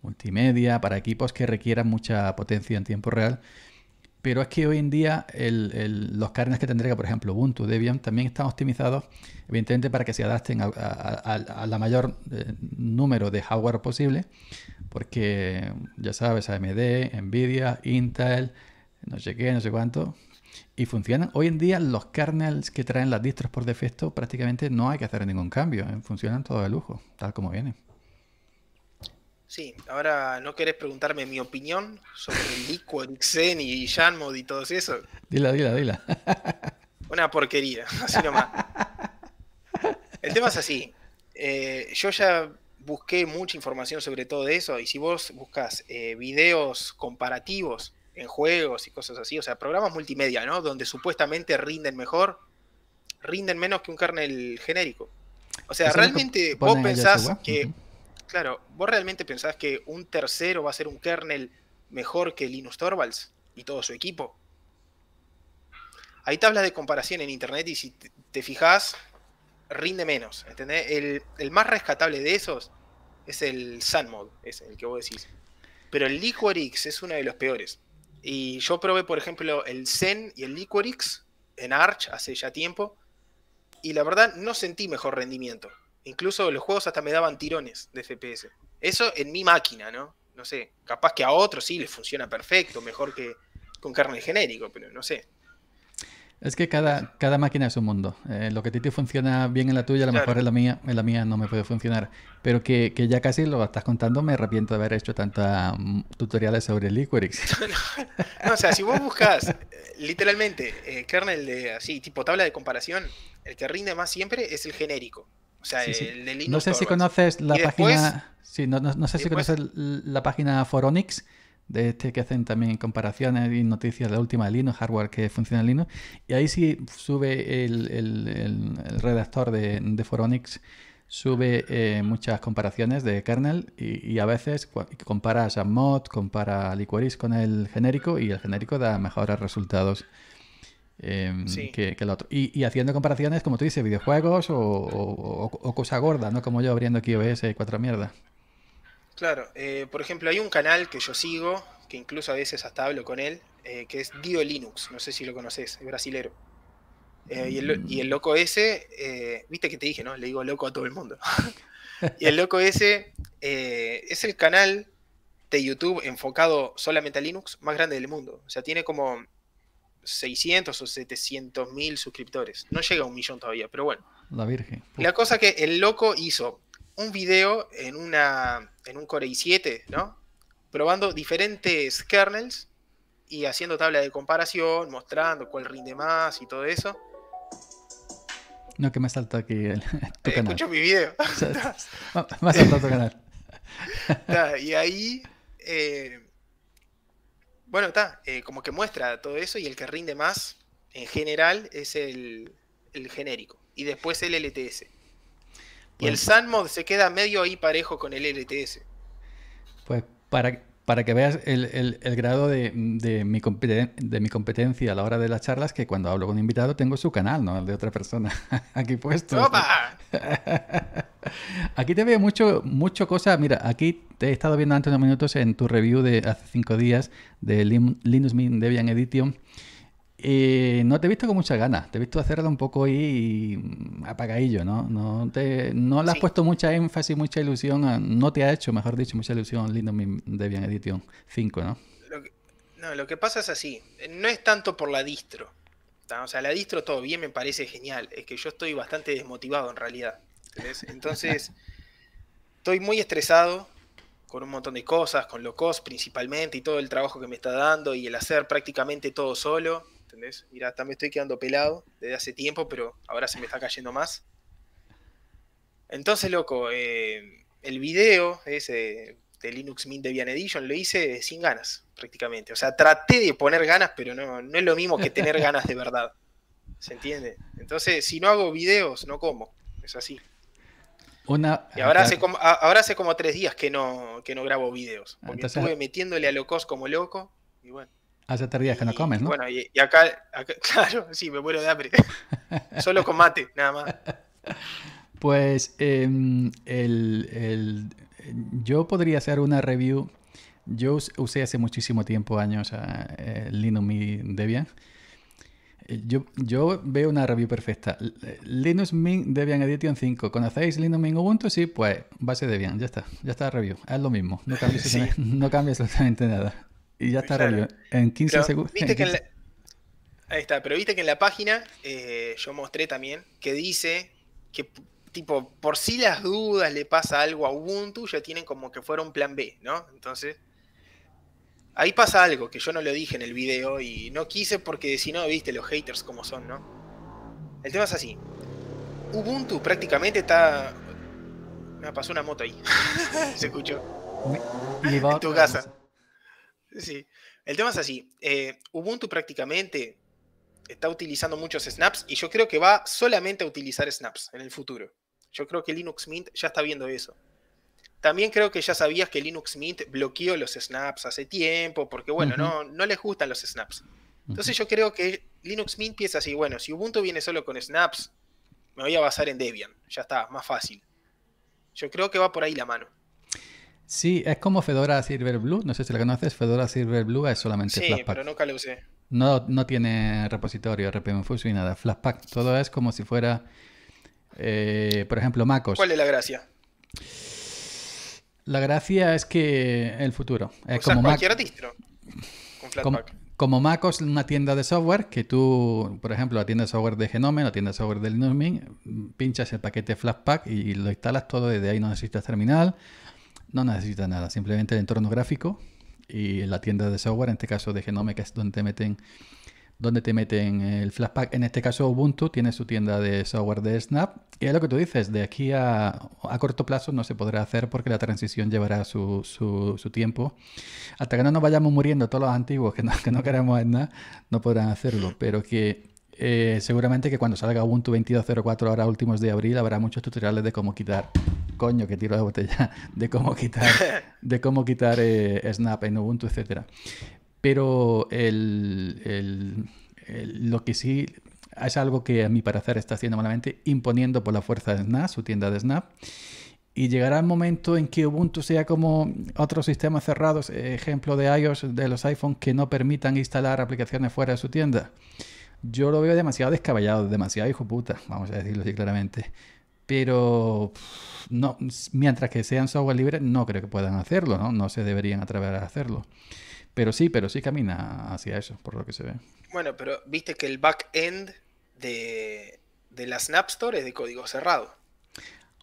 multimedia, para equipos que requieran mucha potencia en tiempo real. Pero es que hoy en día los kernels que tendría, por ejemplo, Ubuntu, Debian, también están optimizados, evidentemente, para que se adapten a, la mayor eh, número de hardware posible, porque ya sabes, AMD, Nvidia, Intel, no sé qué, no sé cuánto, y funcionan. Hoy en día los kernels que traen las distros por defecto prácticamente no hay que hacer ningún cambio, eh, funcionan todo de lujo, tal como vienen.
Sí, ahora no querés preguntarme mi opinión sobre el Xen y Yanmod y todo eso.
Dila, dila, dila.
Una porquería, así nomás. El tema es así. Eh, yo ya busqué mucha información sobre todo eso y si vos buscas eh, videos comparativos en juegos y cosas así, o sea, programas multimedia, ¿no? Donde supuestamente rinden mejor, rinden menos que un kernel genérico. O sea, realmente vos pensás que... Claro, ¿vos realmente pensás que un tercero va a ser un kernel mejor que Linus Torvalds y todo su equipo? Hay tablas de comparación en internet y si te, fijas, rinde menos, El, el, más rescatable de esos es el SunMod, es el que vos decís. Pero el Liquorix es uno de los peores. Y yo probé, por ejemplo, el Zen y el Liquorix en Arch hace ya tiempo. Y la verdad no sentí mejor rendimiento. Incluso los juegos hasta me daban tirones de FPS. Eso en mi máquina, ¿no? No sé, capaz que a otros sí les funciona perfecto, mejor que con kernel genérico, pero no sé.
Es que cada, cada máquina es un mundo. Eh, lo que a ti te funciona bien en la tuya, a lo mejor en la mía, en la mía no me puede funcionar. Pero que, ya casi lo estás contando, me arrepiento de haber hecho tantos mm, tutoriales sobre Liquorix. No,
no. o sea, si vos buscas eh, literalmente eh, kernel de así, tipo tabla de comparación, el que rinde más siempre es el genérico. No sé si conoces la página.
no, no, sé si conoces la página Foronix, de este que hacen también comparaciones y noticias de la última de Linux, hardware que funciona en Linux. Y ahí sí sube el, redactor de, Foronix sube eh, muchas comparaciones de kernel y, a veces compara a mod, compara a con el genérico y el genérico da mejores resultados Em, que, el otro. Y, haciendo comparaciones, como tú dices, videojuegos o, cosa gorda, ¿no? Como yo abriendo aquí OBS y cuatro mierdas.
Claro, eh, por ejemplo, hay un canal que yo sigo, que incluso a veces hasta hablo con él, eh, que es Dio Linux, no sé si lo conoces, es brasilero. Eh, y, el, loco ese, viste que te dije, ¿no? Le digo loco a todo el mundo. y el loco ese es el canal de YouTube enfocado solamente a Linux más grande del mundo. O sea, tiene como 600 o 700 mil suscriptores. No llega a un millón todavía, pero bueno. La Virgen. La cosa que el loco hizo un video en, una, en un Core i7, ¿no? Probando diferentes kernels y haciendo tabla de comparación, mostrando cuál rinde más y todo eso.
No, que me salto aquí el, eh, canal. Escucho mi video. me ha saltado tu canal.
y ahí eh, bueno, está, eh, como que muestra todo eso y el que rinde más en general es el, el genérico. Y después el LTS.
y el pues
SanMod se queda medio ahí parejo con el LTS.
Pues para, para que veas el, grado de, mi competencia a la hora de las charlas, que cuando hablo con un invitado tengo su canal, no el de otra persona aquí puesto. ¡Toma! Aquí te veo mucho, mucho cosa. Mira, aquí te he estado viendo antes unos minutos en tu review de hace cinco días de Linux Mint Debian Edition. Y eh, no te he visto con muchas ganas, te he visto hacerlo un poco ahí mm, apagadillo, ¿no? No, te, no le has puesto mucha énfasis, mucha ilusión, no te ha hecho, mejor dicho, mucha ilusión mi Debian Edition 5, ¿no?
no, lo que pasa es así, no es tanto por la distro, o sea, la distro todo bien me parece genial, es que yo estoy bastante desmotivado en realidad, Entonces, estoy muy estresado, con un montón de cosas, con Locos principalmente y todo el trabajo que me está dando y el hacer prácticamente todo solo. ¿entendés? Mira, también estoy quedando pelado desde hace tiempo, pero ahora se me está cayendo más. Entonces, loco, eh, el video ese de Linux Mint Debian Edition lo hice sin ganas, prácticamente. O sea, traté de poner ganas, pero no, es lo mismo que tener ganas de verdad. ¿Se entiende? Entonces, si no hago videos, no como. Es así.
y ahora, hace
como, ahora hace como tres días que no, no grabo videos. Porque ah, estuve metiéndole a locos como loco. Y bueno.
Hace tres que no comes, ¿no?
Bueno, y, acá, claro, sí, me muero de hambre. Solo con mate, nada más.
Pues em, el, yo podría hacer una review. Yo usé hace muchísimo tiempo, años, eh, Linux Mint Debian. Eh, yo, yo, veo una review perfecta. Linux Mint Debian Edition 5. ¿Conocéis Linux Mint Ubuntu? Sí, pues base Debian. Ya está. Ya está la review. Es lo mismo. No cambia no absolutamente nada. Y ya está En 15 segundos.
Ahí está, pero viste que en la página eh, yo mostré también que dice que tipo, por si las dudas le pasa algo a Ubuntu, ya tienen como que fuera un plan B, ¿no? Entonces, ahí pasa algo que yo no lo dije en el video y no quise porque si no, viste los haters como son, ¿no? El tema es así. Ubuntu prácticamente está... Me pasó una moto ahí. Se escuchó. en tu casa. Sí, el tema es así. Eh, Ubuntu prácticamente está utilizando muchos snaps y yo creo que va solamente a utilizar snaps en el futuro. Yo creo que Linux Mint ya está viendo eso. También creo que ya sabías que Linux Mint bloqueó los snaps hace tiempo, porque bueno, no, no les gustan los snaps. Entonces yo creo que Linux Mint piensa así, bueno, si Ubuntu viene solo con snaps, me voy a basar en Debian, ya está, más fácil. Yo creo que va por ahí la
mano. Sí, es como Fedora Silverblue, no sé si la conoces, Fedora Silverblue es solamente sí, pero nunca lo usé. No, no tiene repositorio, RPM Fusion y nada, Flashpack todo es como si fuera, eh, por ejemplo, MacOS. ¿Cuál es la gracia? La gracia es que el futuro. Es como cualquier distro con Como, MacOS, una tienda de software, que tú, por ejemplo, la tienda de software de Genome, la tienda de software del Linux pinchas el paquete Flashpack y lo instalas todo desde ahí, no necesitas terminal, no necesita nada, simplemente el entorno gráfico y la tienda de software, en este caso de que es donde te meten donde te meten el flashpack. En este caso, Ubuntu tiene su tienda de software de Snap. Y es lo que tú dices, de aquí a, corto plazo no se podrá hacer porque la transición llevará su, su, su, tiempo. Hasta que no nos vayamos muriendo todos los antiguos que no, que no queremos nada, no podrán hacerlo. Pero que eh, seguramente que cuando salga Ubuntu 22.04 ahora últimos de abril habrá muchos tutoriales de cómo quitar coño que tiro de botella de cómo quitar de cómo quitar eh, Snap en Ubuntu etcétera pero el, lo que sí es algo que a mi parecer está haciendo malamente imponiendo por la fuerza de Snap su tienda de Snap y llegará el momento en que Ubuntu sea como otros sistemas cerrados ejemplo de iOS de los iPhones que no permitan instalar aplicaciones fuera de su tienda yo lo veo demasiado descabellado, demasiado hijo puta, vamos a decirlo así claramente. Pero no, mientras que sean software libre, no creo que puedan hacerlo, ¿no? No se deberían atrever a hacerlo. Pero sí, pero sí camina hacia eso, por lo que se ve.
Bueno, pero viste que el back-end de, de la Snap Store es de código cerrado.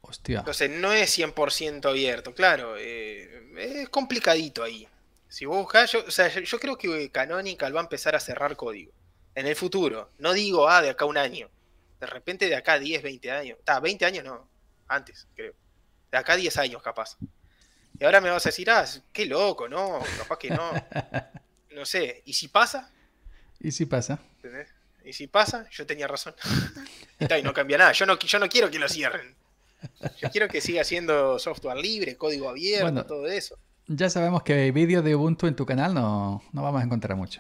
Hostia. Entonces no es 100% abierto, claro. Eh, es complicadito ahí. Si vos yo, o sea, yo creo que Canonical va a empezar a cerrar código en el futuro. No digo, ah, de acá un año. De repente de acá 10, 20 años. Está, 20 años no, antes, creo. De acá 10 años capaz. Y ahora me vas a decir, ah, qué loco, no, capaz que no. No sé, ¿y si pasa? ¿Y si pasa? Y si pasa, yo tenía razón. y, no cambia nada. Yo no, yo no quiero que lo cierren. Yo quiero que siga siendo software libre, código abierto, todo eso.
Ya sabemos que vídeos de Ubuntu en tu canal no, no vamos a encontrar mucho.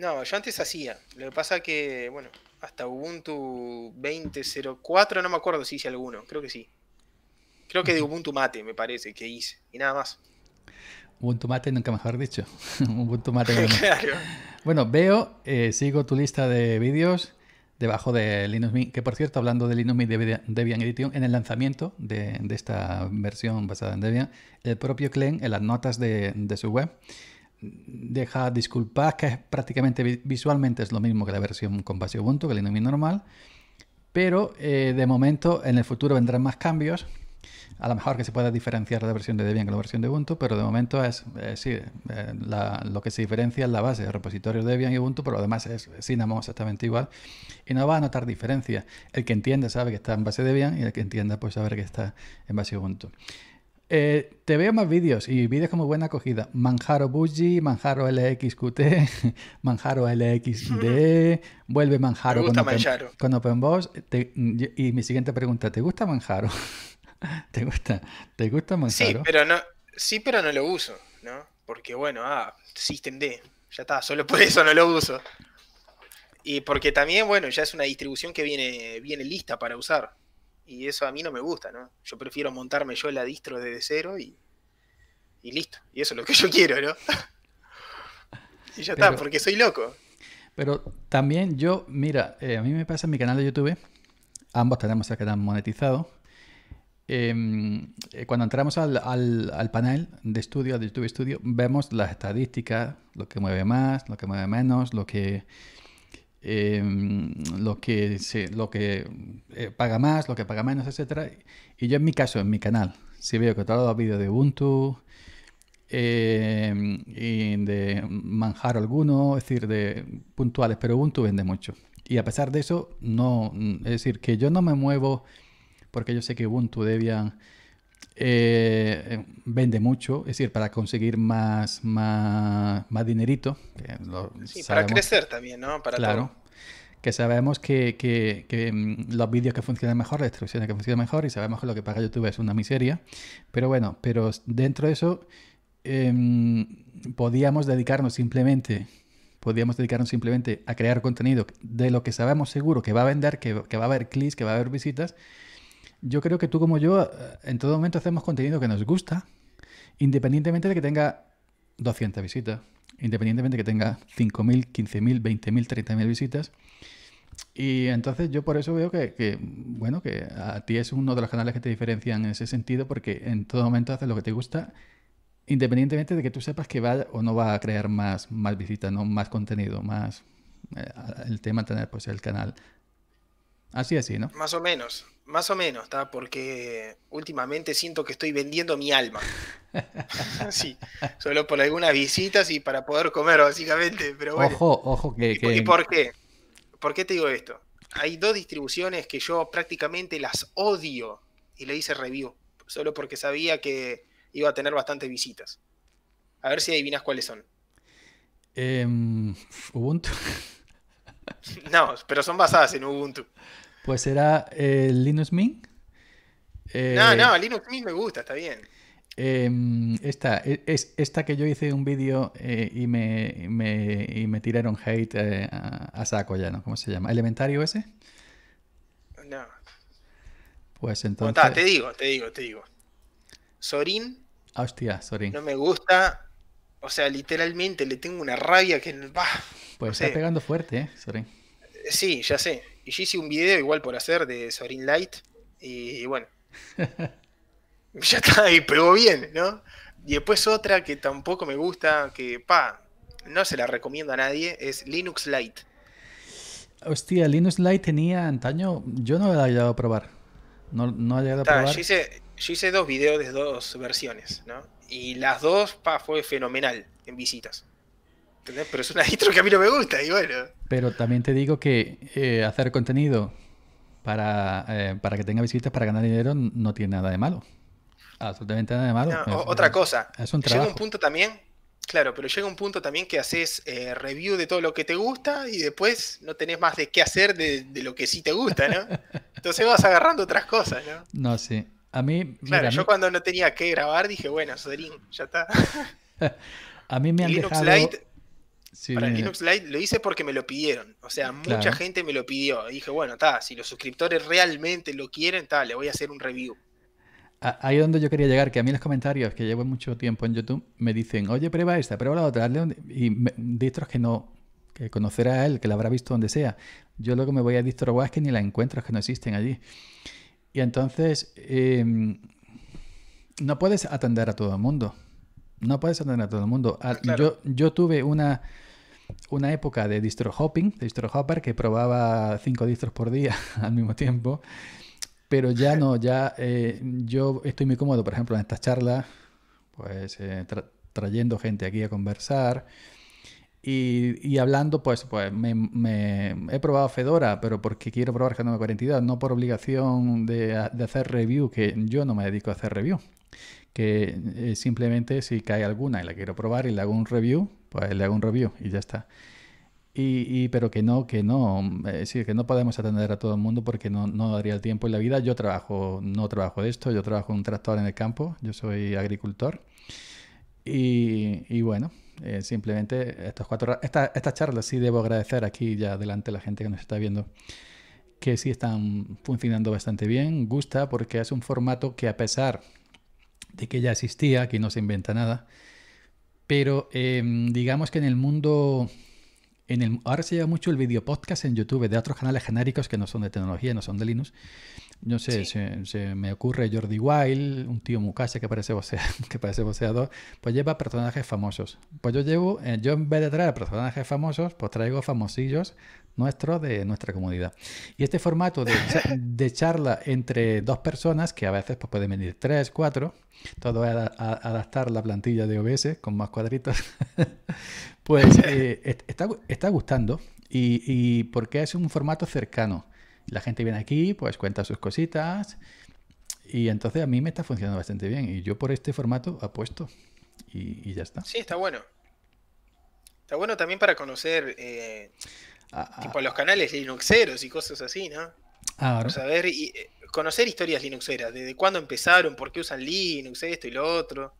No, yo antes hacía. Lo que pasa que, bueno, hasta Ubuntu 20.04, no me acuerdo si hice alguno, creo que sí. Creo que de Ubuntu Mate, me parece, que hice. Y nada más.
Ubuntu Mate, nunca mejor dicho. Ubuntu Mate. Bueno, veo, eh, sigo tu lista de vídeos debajo de Linux Mint, que por cierto, hablando de Linux Mint Debian, Edition, en el lanzamiento de, esta versión basada en Debian, el propio Clem en las notas de su web, deja disculpas, que es prácticamente visualmente es lo mismo que la versión con base Ubuntu, que el Linux normal. Pero eh, de momento, en el futuro vendrán más cambios. A lo mejor que se pueda diferenciar la versión de Debian con la versión de Ubuntu, pero de momento es, eh, sí, eh, lo que se diferencia es la base, el repositorio de Debian y Ubuntu, pero además es sinamos exactamente igual. Y no va a notar diferencia. El que entienda sabe que está en base Debian y el que entienda pues saber que está en base Ubuntu. Eh, te veo más vídeos y vídeos como buena acogida. Manjaro Buggy, Manjaro LXQT, Manjaro LXD, vuelve Manjaro, con, manjaro. con, y mi siguiente pregunta, ¿te gusta Manjaro? ¿Te gusta? ¿Te gusta Manjaro? Sí,
pero no, sí, pero no lo uso, ¿no? Porque bueno, ah, System D, ya está, solo por eso no lo uso. Y porque también, bueno, ya es una distribución que viene, viene lista para usar y eso a mí no me gusta, ¿no? Yo prefiero montarme yo la distro desde cero y, listo. Y eso es lo que yo quiero, ¿no? y ya está, porque soy loco.
Pero también yo, mira, eh, a mí me pasa en mi canal de YouTube, ambos tenemos el canal monetizado. Em, eh, cuando entramos al, al, al, panel de estudio, de YouTube Studio, vemos las estadísticas, lo que mueve más, lo que mueve menos, lo que Em, lo, que se, lo que eh, paga más, lo que paga menos, etcétera Y yo en mi caso, en mi canal, si veo que todos los vídeos de Ubuntu em, y de manjar alguno, es decir, de puntuales, pero Ubuntu vende mucho. Y a pesar de eso, no, es decir, que yo no me muevo porque yo sé que Ubuntu, Debian eh, vende mucho, es decir, para conseguir más, más, más dinerito. para crecer también, ¿no? Para claro. Que sabemos que, mm, los vídeos que funcionan mejor, las instrucciones que funcionan mejor, y sabemos que lo que paga YouTube es una miseria. Pero bueno, pero dentro de eso, em, podíamos dedicarnos simplemente podíamos dedicarnos simplemente a crear contenido de lo que sabemos seguro que va a vender, que, que va a haber clics, que va a haber visitas, yo creo que tú como yo eh, en todo momento hacemos contenido que nos gusta, independientemente de que tenga 200 visitas, independientemente de que tenga 5.000, 15.000, 20.000, 30.000 visitas. Y entonces yo por eso veo que, bueno, que a ti es uno de los canales que te diferencian en ese sentido, porque en todo momento haces lo que te gusta, independientemente de que tú sepas que va o no va a crear más, más visitas, ¿no? más contenido, más eh, el tema tener pues el canal Así, así, ¿no?
Más o menos, más o menos, está, porque últimamente siento que estoy vendiendo mi alma. sí, solo por algunas visitas y para poder comer, básicamente. Pero bueno. Ojo, ojo, que. ¿Y, por qué? ¿Por qué te digo esto? Hay dos distribuciones que yo prácticamente las odio y le hice review, solo porque sabía que iba a tener bastantes visitas. A ver si adivinas cuáles son.
Em, Ubuntu.
No, pero son basadas en Ubuntu.
Pues será el eh, Linux Mint. Eh, no, no,
Linux Mint me gusta, está bien.
Em, esta, e, es, esta que yo hice un vídeo eh, y me, tiraron hate a, saco ya, ¿no? ¿Cómo se llama? ¿Elementario ese? No. Pues entonces. te
digo, te digo, te digo. Sorin.
Ah, hostia, Sorin.
No me gusta o sea, literalmente le tengo una rabia que. va. pues está
pegando fuerte, ¿eh? Sorin.
Sí, ya sé. Y yo hice un video igual por hacer de Sorin Light. Y, bueno. ya está, y pegó bien, ¿no? Y después otra que tampoco me gusta, que, pa, no se la recomiendo a nadie, es Linux Lite.
Hostia, Linux Lite tenía antaño, yo no la he dado a probar. No, ha llegado a Yo
hice, dos videos de dos versiones, ¿no? Y las dos, pa, fue fenomenal en visitas. Pero es una intro que a mí no me gusta, y bueno.
Pero también te digo que eh, hacer contenido eh, para, que tenga visitas, para ganar dinero, no tiene nada de malo. Absolutamente nada de malo. otra cosa. Llega un
punto también Claro, pero llega un punto también que haces eh, review de todo lo que te gusta y después no tenés más de qué hacer de, lo que sí te gusta, ¿no? Entonces vas agarrando otras cosas, ¿no?
No, sí. A mí. Claro, yo
cuando no tenía que grabar dije, bueno, Soderín, ya está.
a mí me han dejado... para Linux
Lite lo hice porque me lo pidieron. O sea, mucha gente me lo pidió. Y dije, bueno, está, si los suscriptores realmente lo quieren, está, le voy a hacer un review
ahí es donde yo quería llegar, que a mí los comentarios que llevo mucho tiempo en YouTube me dicen, oye, prueba esta, prueba la otra, y distros que no, que conocerá él, que la habrá visto donde sea. Yo luego me voy a distro que ni la encuentro, que no existen allí. Y entonces, em, no puedes atender a todo el mundo. No puedes atender a todo el mundo. Ah, ah, yo, tuve una una época de distro hopping, distro hopper, que probaba cinco distros por día al mismo tiempo. Pero ya no, ya eh, yo estoy muy cómodo, por ejemplo, en estas charlas, pues eh, trayendo gente aquí a conversar. Y, y, hablando, pues, pues me, he probado Fedora, pero porque quiero probar nueva 42, no por obligación de, hacer review, que yo no me dedico a hacer review. Que eh, simplemente si cae alguna y la quiero probar y le hago un review, pues le hago un review y ya está. Y, pero que no, que no, es que no podemos atender a todo el mundo porque no, daría el tiempo y la vida. Yo trabajo, no trabajo de esto, yo trabajo un tractor en el campo, yo soy agricultor. Y, bueno, eh, simplemente estas cuatro, estas charlas sí debo agradecer aquí ya delante la gente que nos está viendo que sí están funcionando bastante bien, gusta porque es un formato que a pesar de que ya existía, que no se inventa nada, pero em, digamos que en el mundo en ahora se lleva mucho el video podcast en YouTube de otros canales genéricos que no son de tecnología, no son de Linux. No sé, se, me ocurre Jordi Wild, un tío mucase que parece, que parece voceador, pues lleva personajes famosos. Pues yo llevo, eh, yo en vez de traer personajes famosos, pues traigo famosillos nuestros de nuestra comunidad. Y este formato de, de charla entre dos personas, que a veces pues, pueden venir tres, cuatro, todo es adaptar la plantilla de OBS con más cuadritos, pues eh, está, gustando y, porque es un formato cercano. La gente viene aquí, pues cuenta sus cositas y entonces a mí me está funcionando bastante bien y yo por este formato apuesto y, y ya está. Sí,
está bueno. Está bueno también para conocer eh, ah, ah. tipo los canales Linuxeros y cosas así, ¿no? a Saber y, eh, conocer historias linuxeras, desde cuándo empezaron, por qué usan Linux, esto y lo otro,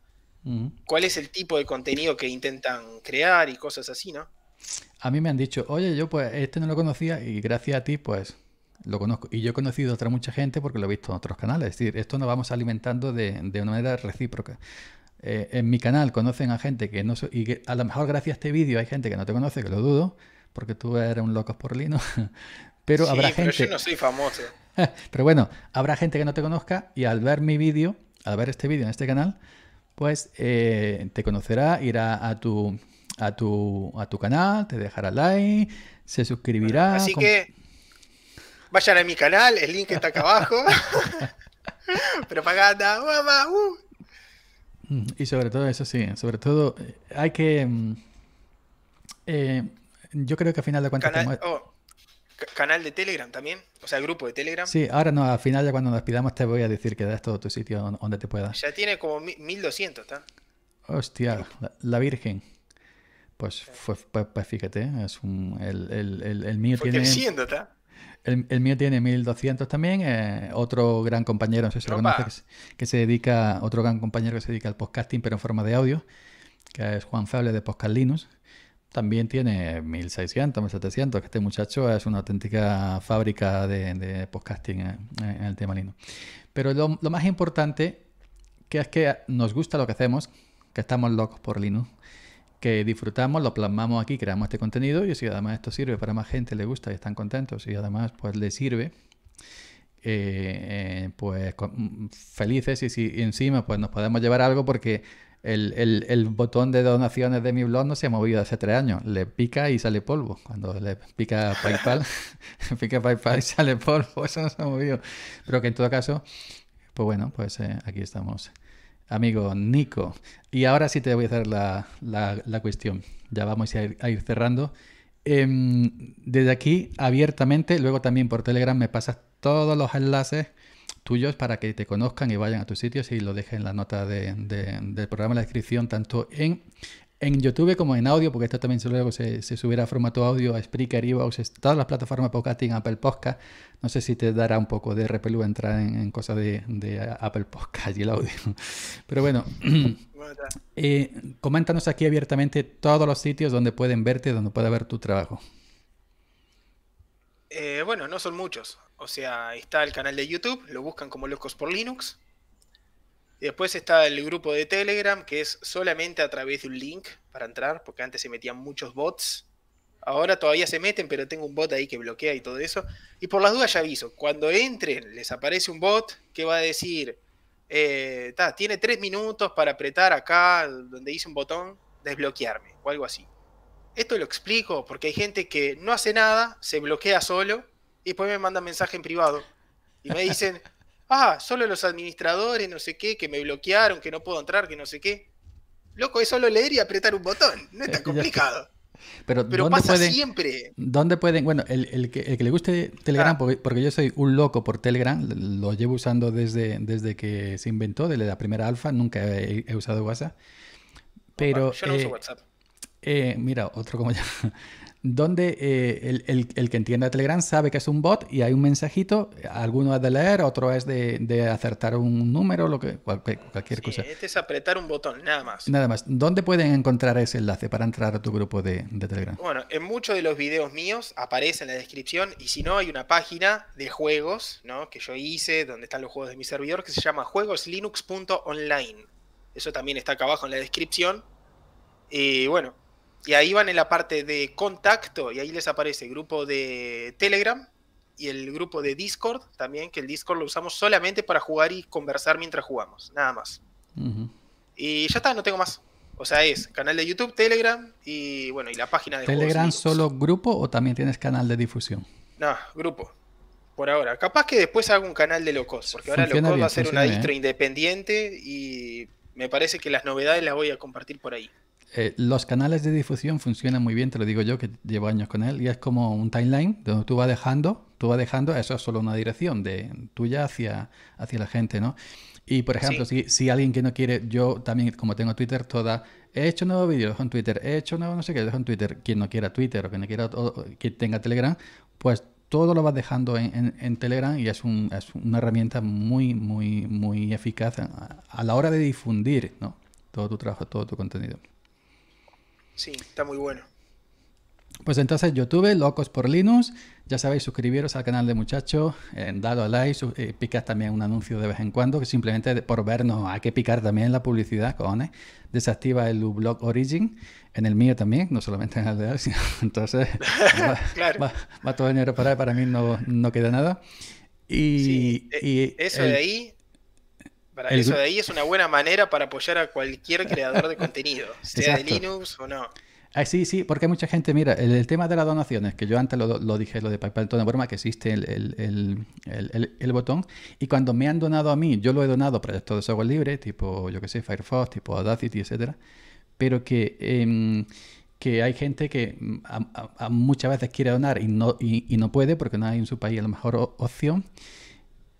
cuál es el tipo de contenido que intentan crear y cosas así, ¿no?
A mí me han dicho, oye, yo pues este no lo conocía y gracias a ti pues lo conozco. Y yo he conocido a otra mucha gente porque lo he visto en otros canales. Es decir, esto nos vamos alimentando de, una manera recíproca. Eh, en mi canal conocen a gente que no... soy y a lo mejor gracias a este vídeo hay gente que no te conoce, que lo dudo, porque tú eres un loco por Linux. pero habrá pero gente. Yo no
soy famoso.
Pero bueno, habrá gente que no te conozca y al ver mi vídeo, al ver este vídeo en este canal, pues eh, te conocerá, irá a tu, a, tu, a tu canal, te dejará like, se suscribirá. así que
vayan a mi canal, el link está acá abajo. Propaganda, mamá. Uh.
Mm, y sobre todo eso sí, sobre todo eh, hay que... Mm, eh, yo creo que al final de cuentas...
Oh canal de Telegram también, o sea, el grupo de Telegram. Sí, ahora
no, al final ya cuando nos pidamos te voy a decir que das todo tu sitio donde te puedas. Ya
tiene como 1200, ¿está?
Hostia, la, Virgen. Pues, pues, pues, fíjate, es un, el, mío tiene... El, el, mío tiene 1200 también. Eh, otro gran compañero, no sé si lo conoces, que se dedica, otro gran compañero que se dedica al podcasting, pero en forma de audio, que es Juan Fable de Podcast Linux también tiene 1600, 1700, que este muchacho es una auténtica fábrica de, podcasting eh, en, el tema Linux. Pero lo, más importante que es que nos gusta lo que hacemos, que estamos locos por Linux, que disfrutamos, lo plasmamos aquí, creamos este contenido y si además esto sirve para más gente, le gusta y están contentos y además pues le sirve, eh, eh, pues felices y y encima pues nos podemos llevar algo porque el, botón de donaciones de mi blog no se ha movido hace tres años. Le pica y sale polvo. Cuando le pica PayPal, pica PayPal y sale polvo. Eso no se ha movido. Pero que en todo caso, pues bueno, pues eh, aquí estamos. Amigo Nico. Y ahora sí te voy a hacer la, cuestión. Ya vamos a ir, cerrando. Em, desde aquí, abiertamente, luego también por Telegram me pasas todos los enlaces tuyos para que te conozcan y vayan a tus sitios y lo dejen en la nota del programa, en la descripción, tanto en, en YouTube como en audio, porque esto también se, luego se, se subirá a formato audio a Spreaker, Evox, todas las plataformas podcasting, Apple Podcast. No sé si te dará un poco de repelú entrar en, cosas de, Apple Podcast y el audio. Pero bueno, eh, coméntanos aquí abiertamente todos los sitios donde pueden verte, donde pueda ver tu trabajo.
Eh, bueno, no son muchos. O sea, está el canal de YouTube, lo buscan como Locos por Linux. Después está el grupo de Telegram, que es solamente a través de un link para entrar, porque antes se metían muchos bots. Ahora todavía se meten, pero tengo un bot ahí que bloquea y todo eso. Y por las dudas ya aviso, cuando entren les aparece un bot que va a decir, eh, tiene tres minutos para apretar acá donde dice un botón, desbloquearme o algo así esto lo explico porque hay gente que no hace nada, se bloquea solo y después me manda mensaje en privado y me dicen, ah, solo los administradores, no sé qué, que me bloquearon, que no puedo entrar, que no sé qué. Loco, es solo leer y apretar un botón, no es
tan complicado. Pero, Pero pasa siempre. ¿Dónde pueden? Bueno, el, que, el que, le guste Telegram, ah. porque, yo soy un loco por Telegram, lo llevo usando desde, desde que se inventó, desde la primera alfa, nunca he, usado WhatsApp. Pero, yo no uso eh, WhatsApp. Eh, mira, otro como ya. Donde eh, el, el, el, que entienda Telegram sabe que es un bot y hay un mensajito, alguno es de leer, otro es de, de acertar un número, lo que, cualquier, cosa. Este
es apretar un botón, nada más. Nada
más. ¿Dónde pueden encontrar ese enlace para entrar a tu grupo de, de Telegram?
Bueno, en muchos de los videos míos aparece en la descripción y si no, hay una página de juegos ¿no? que yo hice, donde están los juegos de mi servidor, que se llama juegoslinux.online. Eso también está acá abajo en la descripción. Y bueno, y ahí van en la parte de contacto y ahí les aparece grupo de Telegram y el grupo de Discord también, que el Discord lo usamos solamente para jugar y conversar mientras jugamos, nada más. Y ya está, no tengo más. O sea, es canal de YouTube, Telegram y bueno, y la página de ¿Telegram solo
grupo o también tienes canal de difusión?
No, grupo. Por ahora. Capaz que después haga un canal de Locos, porque ahora Locos va a ser una distro independiente y me parece que las novedades las voy a compartir por ahí.
Eh, los canales de difusión funcionan muy bien, te lo digo yo que llevo años con él, y es como un timeline donde tú vas dejando, tú vas dejando, eso es solo una dirección de tuya hacia, hacia la gente, ¿no? Y por ejemplo, si, alguien que no quiere, yo también, como tengo Twitter, toda, he hecho nuevo vídeo, dejo en Twitter, he hecho nuevo no sé qué, dejo en Twitter, quien no quiera Twitter o quien no quiera tenga Telegram, pues todo lo vas dejando en, Telegram y es, es, una herramienta muy, muy, muy eficaz a la hora de difundir ¿no? todo tu trabajo, todo tu contenido.
Sí, está muy bueno.
Pues entonces YouTube Locos por Linux. Ya sabéis, suscribiros al canal de muchachos, en eh, a like, eh, también un anuncio de vez en cuando, que simplemente por vernos hay que picar también la publicidad, cojones. Desactiva el blog Origin, en el mío también, no solamente en el de sino entonces va, todo el dinero para para mí no, no queda nada. Y, eh, eso de ahí eso de
ahí es una buena manera para apoyar a cualquier creador de contenido, sea de Linux o no.
Ah, sí, sí, porque mucha gente, mira, el, tema de las donaciones, que yo antes lo, dije, lo de PayPal, toda broma, que existe el, botón, y cuando me han donado a mí, yo lo he donado a proyectos de software libre, tipo, yo qué sé, Firefox, tipo Audacity, etcétera, pero que, em, que hay gente que mm, muchas veces quiere donar y no, y, no puede porque no hay en su país la mejor opción,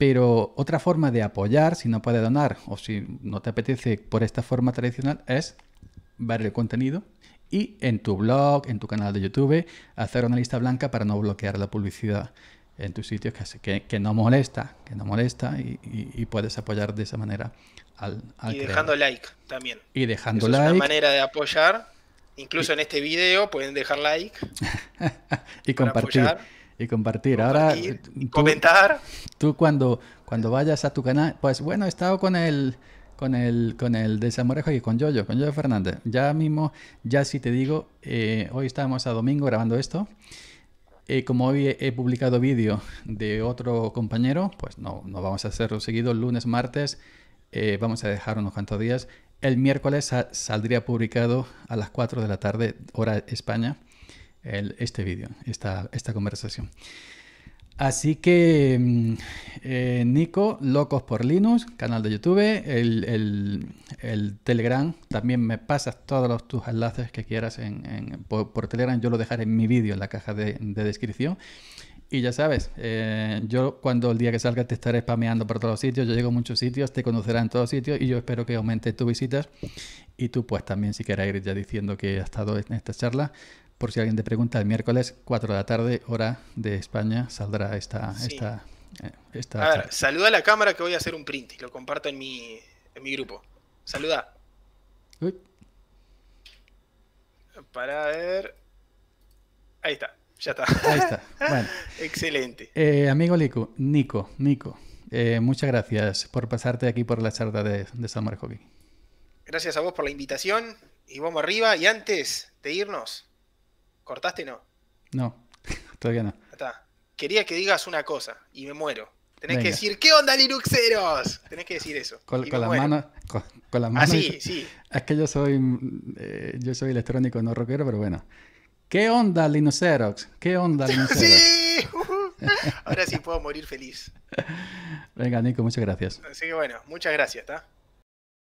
pero otra forma de apoyar, si no puedes donar o si no te apetece por esta forma tradicional, es ver el contenido y en tu blog, en tu canal de YouTube, hacer una lista blanca para no bloquear la publicidad en tus sitios que, no molesta, que no molesta y, puedes apoyar de esa manera al, al Y dejando
like también.
Y dejando like. Es una manera
de apoyar. Incluso en este video pueden dejar like.
y compartir. Y compartir. Ahora, eh, comentar. Tú, cuando, cuando vayas a tu canal, pues bueno, he estado con el, con el, con el Desamorejo y con Yoyo, con yo Fernández. Ya mismo, ya si te digo, eh, hoy estamos a domingo grabando esto. Eh, como hoy he, publicado vídeo de otro compañero, pues no, vamos a hacerlo seguido. Lunes, martes, vamos a dejar unos cuantos días. El miércoles saldría publicado a las 4 de la tarde, hora España este vídeo, esta, esta conversación. Así que, mm, eh, Nico, Locos por Linux, canal de YouTube, el, Telegram, también me pasas todos los, tus enlaces que quieras en, por, Telegram, yo lo dejaré en mi vídeo en la caja de, descripción. Y ya sabes, eh, yo cuando el día que salga te estaré spameando por todos los sitios, yo llego a muchos sitios, te conocerán en todos sitios y yo espero que aumente tus visitas. Y tú pues también si quieres ir ya diciendo que has estado en esta charla, por si alguien te pregunta, el miércoles 4 de la tarde, hora de España, saldrá esta... Eh, a ver,
saluda a la cámara que voy a hacer un print y lo comparto en mi, en mi grupo. Saluda. Para ver... Ahí está, ya está. Ahí está. Bueno. Excelente.
Eh, amigo Lico, Nico, Nico, eh, muchas gracias por pasarte aquí por la charla de, San Marco.
Gracias a vos por la invitación y vamos arriba. Y antes de irnos, ¿Cortaste no?
No, todavía no.
Quería que digas una cosa y me muero. Tenés que decir, ¿qué onda, Linuxeros? Tenés que decir eso. Con, la las
manos. Con, las Así, ah, sí. Es que yo soy, eh, yo soy electrónico, no rockero, pero bueno. ¿Qué onda, linuxeros? ¿Qué onda, linuxeros? ¡Sí! Ahora sí
puedo morir feliz.
Venga, Nico, muchas gracias.
Así que bueno, muchas gracias, ¿está?